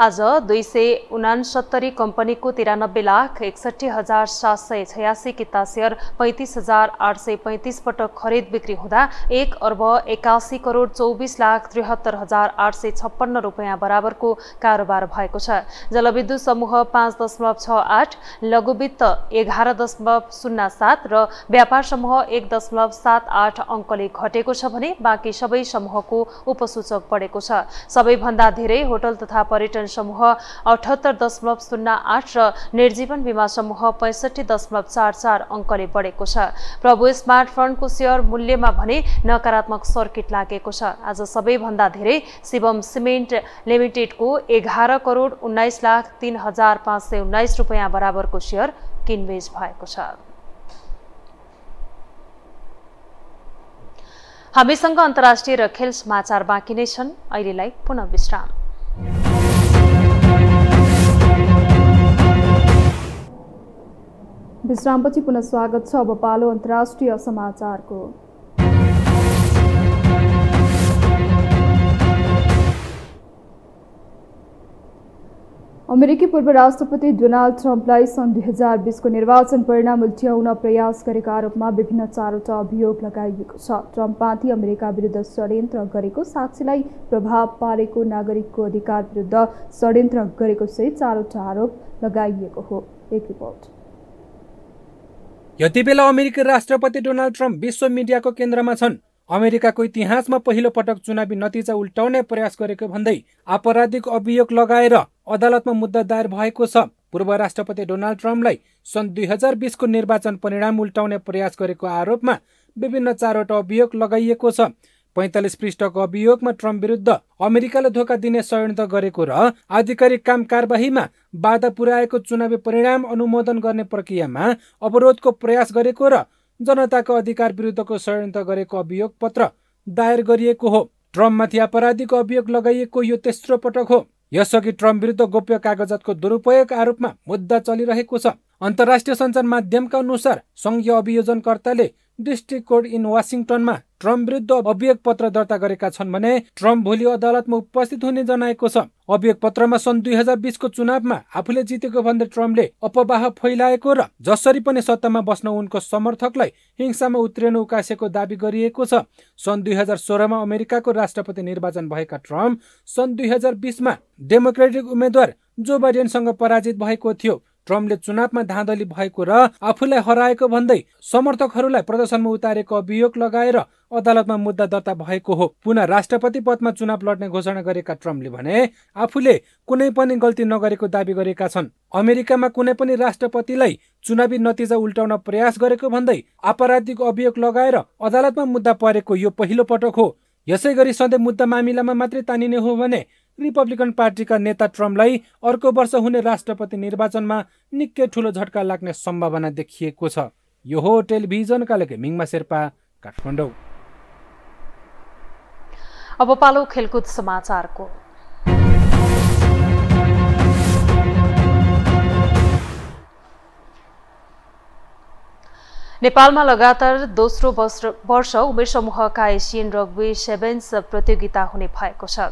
आज दुई सय उनासत्तरी कम्पनीको तिरानब्बे लाख एकसट्ठी हजार सात सय छयासी किता सेयर पैँतिस हजार आठ सय पैँतिस पटक खरिद बिक्री हुँदा एक अर्ब एकासी करोड चौबिस लाख त्रिहत्तर हजार आठ सय छप्पन्न रुपियाँ बराबरको कारोबार भएको छ जलविद्युत समूह पाँच दशमलव छ आठ लघुवित्त एघार दशमलव शून्य सात र व्यापार समूह एक दशमलव सात आठ अङ्कले घटेको छ भने बाँकी सबै समूहको उपसूचक बढेको छ सबैभन्दा धेरै होटल तथा पर्यटन समूह अठहत्तर दशमलव शून्य आठ र निर्जीवन बिमा समूह पैँसठी दशमलव चार चार अङ्कले बढेको छ प्रभु स्मार्टफोनको सेयर मूल्यमा भने नकारात्मक सर्किट लागेको छ आज सबैभन्दा धेरै शिवम सिमेन्ट लिमिटेडको एघार करोड उन्नाइस लाख तिन हजार पाँच सय उन्नाइस रुपियाँ बराबरको सेयर किनबेच भएको छ हामीसँग अन्तर्राष्ट्रिय र खेल समाचार बाँकी नै छन् अहिलेलाई पुनः विश्राम विश्रामपछि पुनः स्वागत छ अब पालो अन्तर्राष्ट्रिय समाचारको अमेरिकी पूर्व राष्ट्रपति डोनाल्ड ट्रम्पलाई सन् दुई हजार बिसको निर्वाचन परिणाम उल्ट्याउन प्रयास गरेका आरोपमा विभिन्न चारवटा अभियोग लगाइएको छ ट्रम्पमाथि अमेरिका विरुद्ध षड्यन्त्र गरेको साक्षीलाई प्रभाव पारेको नागरिकको अधिकार विरुद्ध षड्यन्त्र गरेको सहित चारवटा आरोप लगाइएको हो एक रिपोर्ट यति बेला अमेरिकी राष्ट्रपति डोनाल्ड ट्रम्प विश्व मिडियाको केन्द्रमा छन् अमेरिकाको इतिहासमा पहिलो पटक चुनावी नतिजा उल्टाउने प्रयास गरेको भन्दै आपराधिक अभियोग लगाएर अदालतमा मुद्दा दायर भएको छ पूर्व राष्ट्रपति डोनाल्ड ट्रम्पलाई सन् दुई हजार बिसको निर्वाचन परिणाम उल्टाउने प्रयास गरेको आरोपमा विभिन्न चारवटा अभियोग लगाइएको छ पैँतालिस पृष्ठको अभियोगमा ट्रम्प विरुद्ध अमेरिकाले धोका दिने षड्यन्त्र गरेको र आधिकारिक काम कारवाहीमा बाधा पुर्याएको चुनावी परिणाम अनुमोदन गर्ने प्रक्रियामा अवरोधको प्रयास गरेको र जनताको अधिकार विरुद्धको षड्यन्त्र गरेको अभियोग पत्र दायर गरिएको हो ट्रम्पमाथि अपराधीको अभियोग लगाइएको यो तेस्रो पटक हो यसअघि ट्रम्प विरुद्ध गोप्य कागजातको दुरुपयोग आरोपमा मुद्दा चलिरहेको छ अन्तर्राष्ट्रिय सञ्चार माध्यमका अनुसार सङ्घीय अभियोजनकर्ताले डिस्ट्रिक्ट कोर्ट इन वासिङटनमा ट्रम्प विरुद्ध अभियोग पत्र दर्ता गरेका छन् भने ट्रम्प भोलि अदालतमा उपस्थित हुने जनाएको छ अभियोग पत्रमा सन् दुई हजार बिसको चुनावमा आफूले जितेको भन्दै ट्रम्पले अपवाह फैलाएको र जसरी पनि सत्तामा बस्न उनको समर्थकलाई हिंसामा उत्रिनु उकासेको दावी गरिएको छ सन् दुई हजार सोह्रमा अमेरिकाको राष्ट्रपति निर्वाचन भएका ट्रम्प सन् दुई हजार बिसमा डेमोक्रेटिक उम्मेद्वार जो बाइडेनसँग पराजित भएको थियो ट्रम्पले चुनावमा धाँधली भएको र आफूलाई हराएको भन्दै समर्थकहरूलाई प्रदर्शनमा उतारेको अभियोग लगाएर अदालतमा मुद्दा दर्ता भएको हो पुनः राष्ट्रपति पदमा चुनाव लड्ने घोषणा गरेका ट्रम्पले भने आफूले कुनै पनि गल्ती नगरेको दावी गरेका छन् अमेरिकामा कुनै पनि राष्ट्रपतिलाई चुनावी नतिजा उल्टाउन प्रयास गरेको भन्दै आपराधिक अभियोग लगाएर अदालतमा मुद्दा परेको यो पहिलो पटक हो यसै गरी सधैँ मुद्दा मामिलामा मात्रै तानिने हो भने रिपब्लिकन पार्टीका नेता ट्रम्पलाई अर्को वर्ष हुने राष्ट्रपति निर्वाचनमा निकै ठुलो झट्का लाग्ने सम्भावना देखिएको छ यो हो टेलिभिजनका लागि मिङमा शेर्पा काठमाडौँ अब पालो खेलकुद समाचारको नेपालमा लगातार दोस्रो वर्ष उमेर समूहका एसियन रग्बी सेभेन्स प्रतियोगिता हुने भएको छ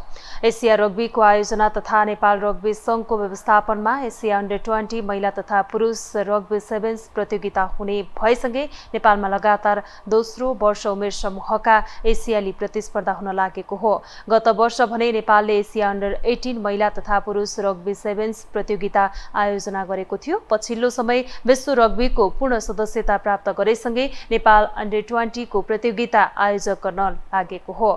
एसिया रग्बीको आयोजना तथा नेपाल रग्बी सङ्घको व्यवस्थापनमा एसिया अन्डर ट्वेन्टी महिला तथा पुरुष रग्बी सेभेन्स प्रतियोगिता हुने भएसँगै नेपालमा लगातार दोस्रो वर्ष उमेर समूहका एसियाली प्रतिस्पर्धा हुन लागेको हो गत वर्ष भने नेपालले एसिया अन्डर एटिन महिला तथा पुरुष रग्बी सेभेन्स प्रतियोगिता आयोजना गरेको थियो पछिल्लो समय विश्व रग्बीको पूर्ण सदस्यता प्राप्त गरेसँगै नेपाल अन्डर ट्वेन्टीको प्रतियोगिता आयोजक गर्न लागेको हो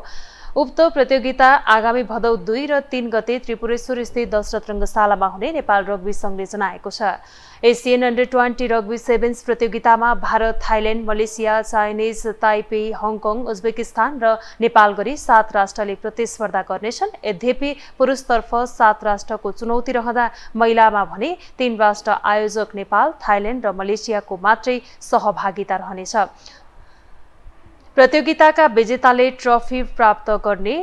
उक्त प्रतियोगिता आगामी भदौ दुई र तीन गते त्रिपुरेश्वर स्थित दशरथ रङ्गशालामा हुने नेपाल रग्बी सङ्घले जनाएको छ Asian under twenty rugby sevens प्रतियोगितामा Bharat Thailand Malaysia Chinese Taipei Hong Kong Uzbekistan र नेपाल गरी सात राष्ट्रले प्रतिस्पर्धा गर्नेछन् यद्यपि पुरुषतर्फ सात राष्ट्रको चुनौती रहँदा महिलामा भने तीन राष्ट्र आयोजक नेपाल थाइल्यान्ड र मलेसियाको मात्रै सहभागिता रहनेछ प्रतियोगिताका विजेताले ट्रफी प्राप्त गर्ने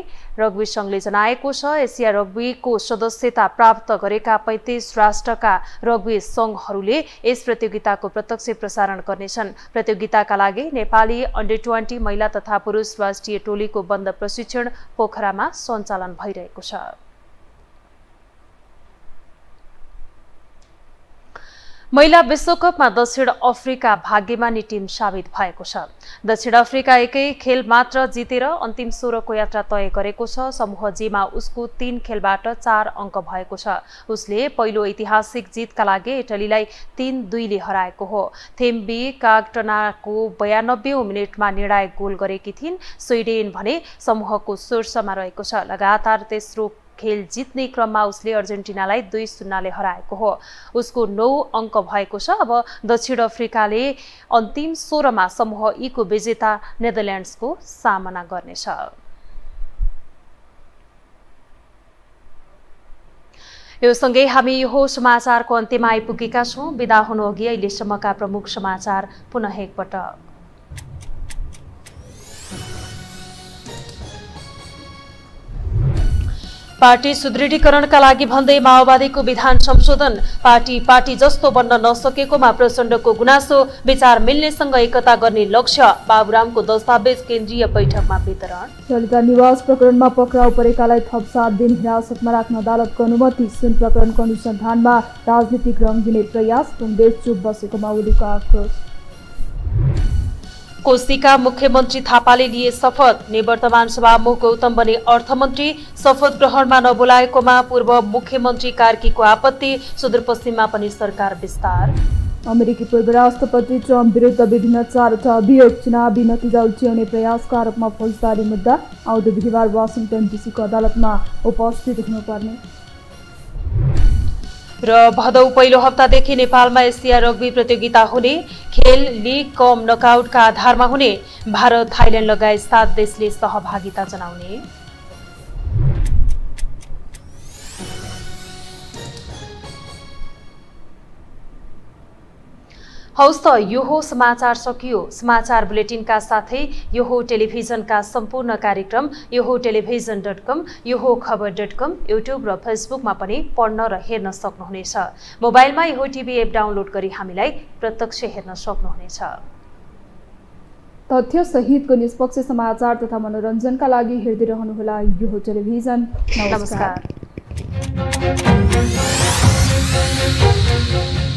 रग्बी सङ्घले जनाएको छ एसिया रग्बीको सदस्यता प्राप्त गरेका पैँतिस राष्ट्रका रग्बी सङ्घहरूले यस प्रतियोगिताको प्रत्यक्ष प्रसारण गर्नेछन् प्रतियोगिताका लागि नेपाली अन्डर ट्वेन्टी महिला तथा पुरुष राष्ट्रिय टोलीको बन्द प्रशिक्षण पोखरामा सञ्चालन भइरहेको छ महिला विश्वकपमा दक्षिण अफ्रिका भाग्यमानी टिम साबित भएको छ दक्षिण अफ्रिका एकै खेल मात्र जितेर अन्तिम सोह्रको यात्रा तय गरेको छ समूह जीमा उसको तीन खेलबाट चार अङ्क भएको छ उसले पहिलो ऐतिहासिक जितका लागि इटलीलाई तीन दुईले हराएको हो थेम्बी कागटनाको बयानब्बे मिनटमा निर्णायक गोल गरेकी थिइन् स्विडेन भने समूहको शीर्षमा रहेको छ लगातार तेस्रो खेल जित्ने क्रममा उसले अर्जेन्टिनालाई दुई शून्यले हराएको हो उसको नौ अङ्क भएको छ अब दक्षिण अफ्रिकाले अन्तिम सोह्रमा समूह ईको विजेता नेदरल्यान्ड्सको सामना गर्नेछ यो सँगै हामी यो समाचारको अन्त्यमा आइपुगेका छौँ बिदा हुनु अघि अहिलेसम्मका प्रमुख समाचार पुनः एकपटक पार्टी सुदृढीकरणका लागि भन्दै माओवादीको विधान संशोधन पार्टी पार्टी जस्तो बन्न नसकेकोमा प्रचण्डको गुनासो विचार मिल्नेसँग एकता गर्ने लक्ष्य बाबुरामको दस्तावेज केन्द्रीय बैठकमा वितरण दलिता निवास प्रकरणमा पक्राउ परेकालाई थप सात दिन हिरासतमा राख्न अदालतको अनुमति सुन प्रकरणको अनुसन्धानमा राजनीतिक रङ दिने प्रयास कङ्ग्रेस चुप बसेको माओवादीको आक्रोश कोशीका मुख्यमन्त्री थापाले लिए शपथ निवर्तमान सभामुख गौतम बने अर्थमन्त्री शपथ ग्रहणमा नबोलाएकोमा पूर्व मुख्यमन्त्री कार्कीको आपत्ति सुदूरपश्चिममा पनि सरकार विस्तार अमेरिकी पूर्व राष्ट्रपति ट्रम्प विरुद्ध विभिन्न चारवटा अभियोग चुनावी नतिजा उल्ट्याउने प्रयासको आरोपमा फौजदारी मुद्दा आउँदो बिहिबार वासिङटन डिसीको अदालतमा उपस्थित हुनुपर्ने र भदौ पहिलो हप्तादेखि नेपालमा एसिया रग्बी प्रतियोगिता हुने खेल लिग कम नकआउटका आधारमा हुने भारत थाइल्यान्ड लगायत सात देशले सहभागिता जनाउने हौस् त यो हो समाचार सकियो समाचार बुलेटिनका साथै यो हो टेलिभिजनका सम्पूर्ण कार्यक्रम यो हो टेलिभिजन डट कम यो हो खबर डट कम युट्युब र फेसबुकमा पनि पढ्न र हेर्न सक्नुहुनेछ मोबाइलमा यो टिभी एप डाउनलोड गरी हामीलाई प्रत्यक्ष हेर्न सक्नुहुनेछ तथ्य सहितको निष्पक्ष समाचार तथा मनोरञ्जनका लागि हेर्दै रहनुहोला यो हो टेलिभिजन नमस्कार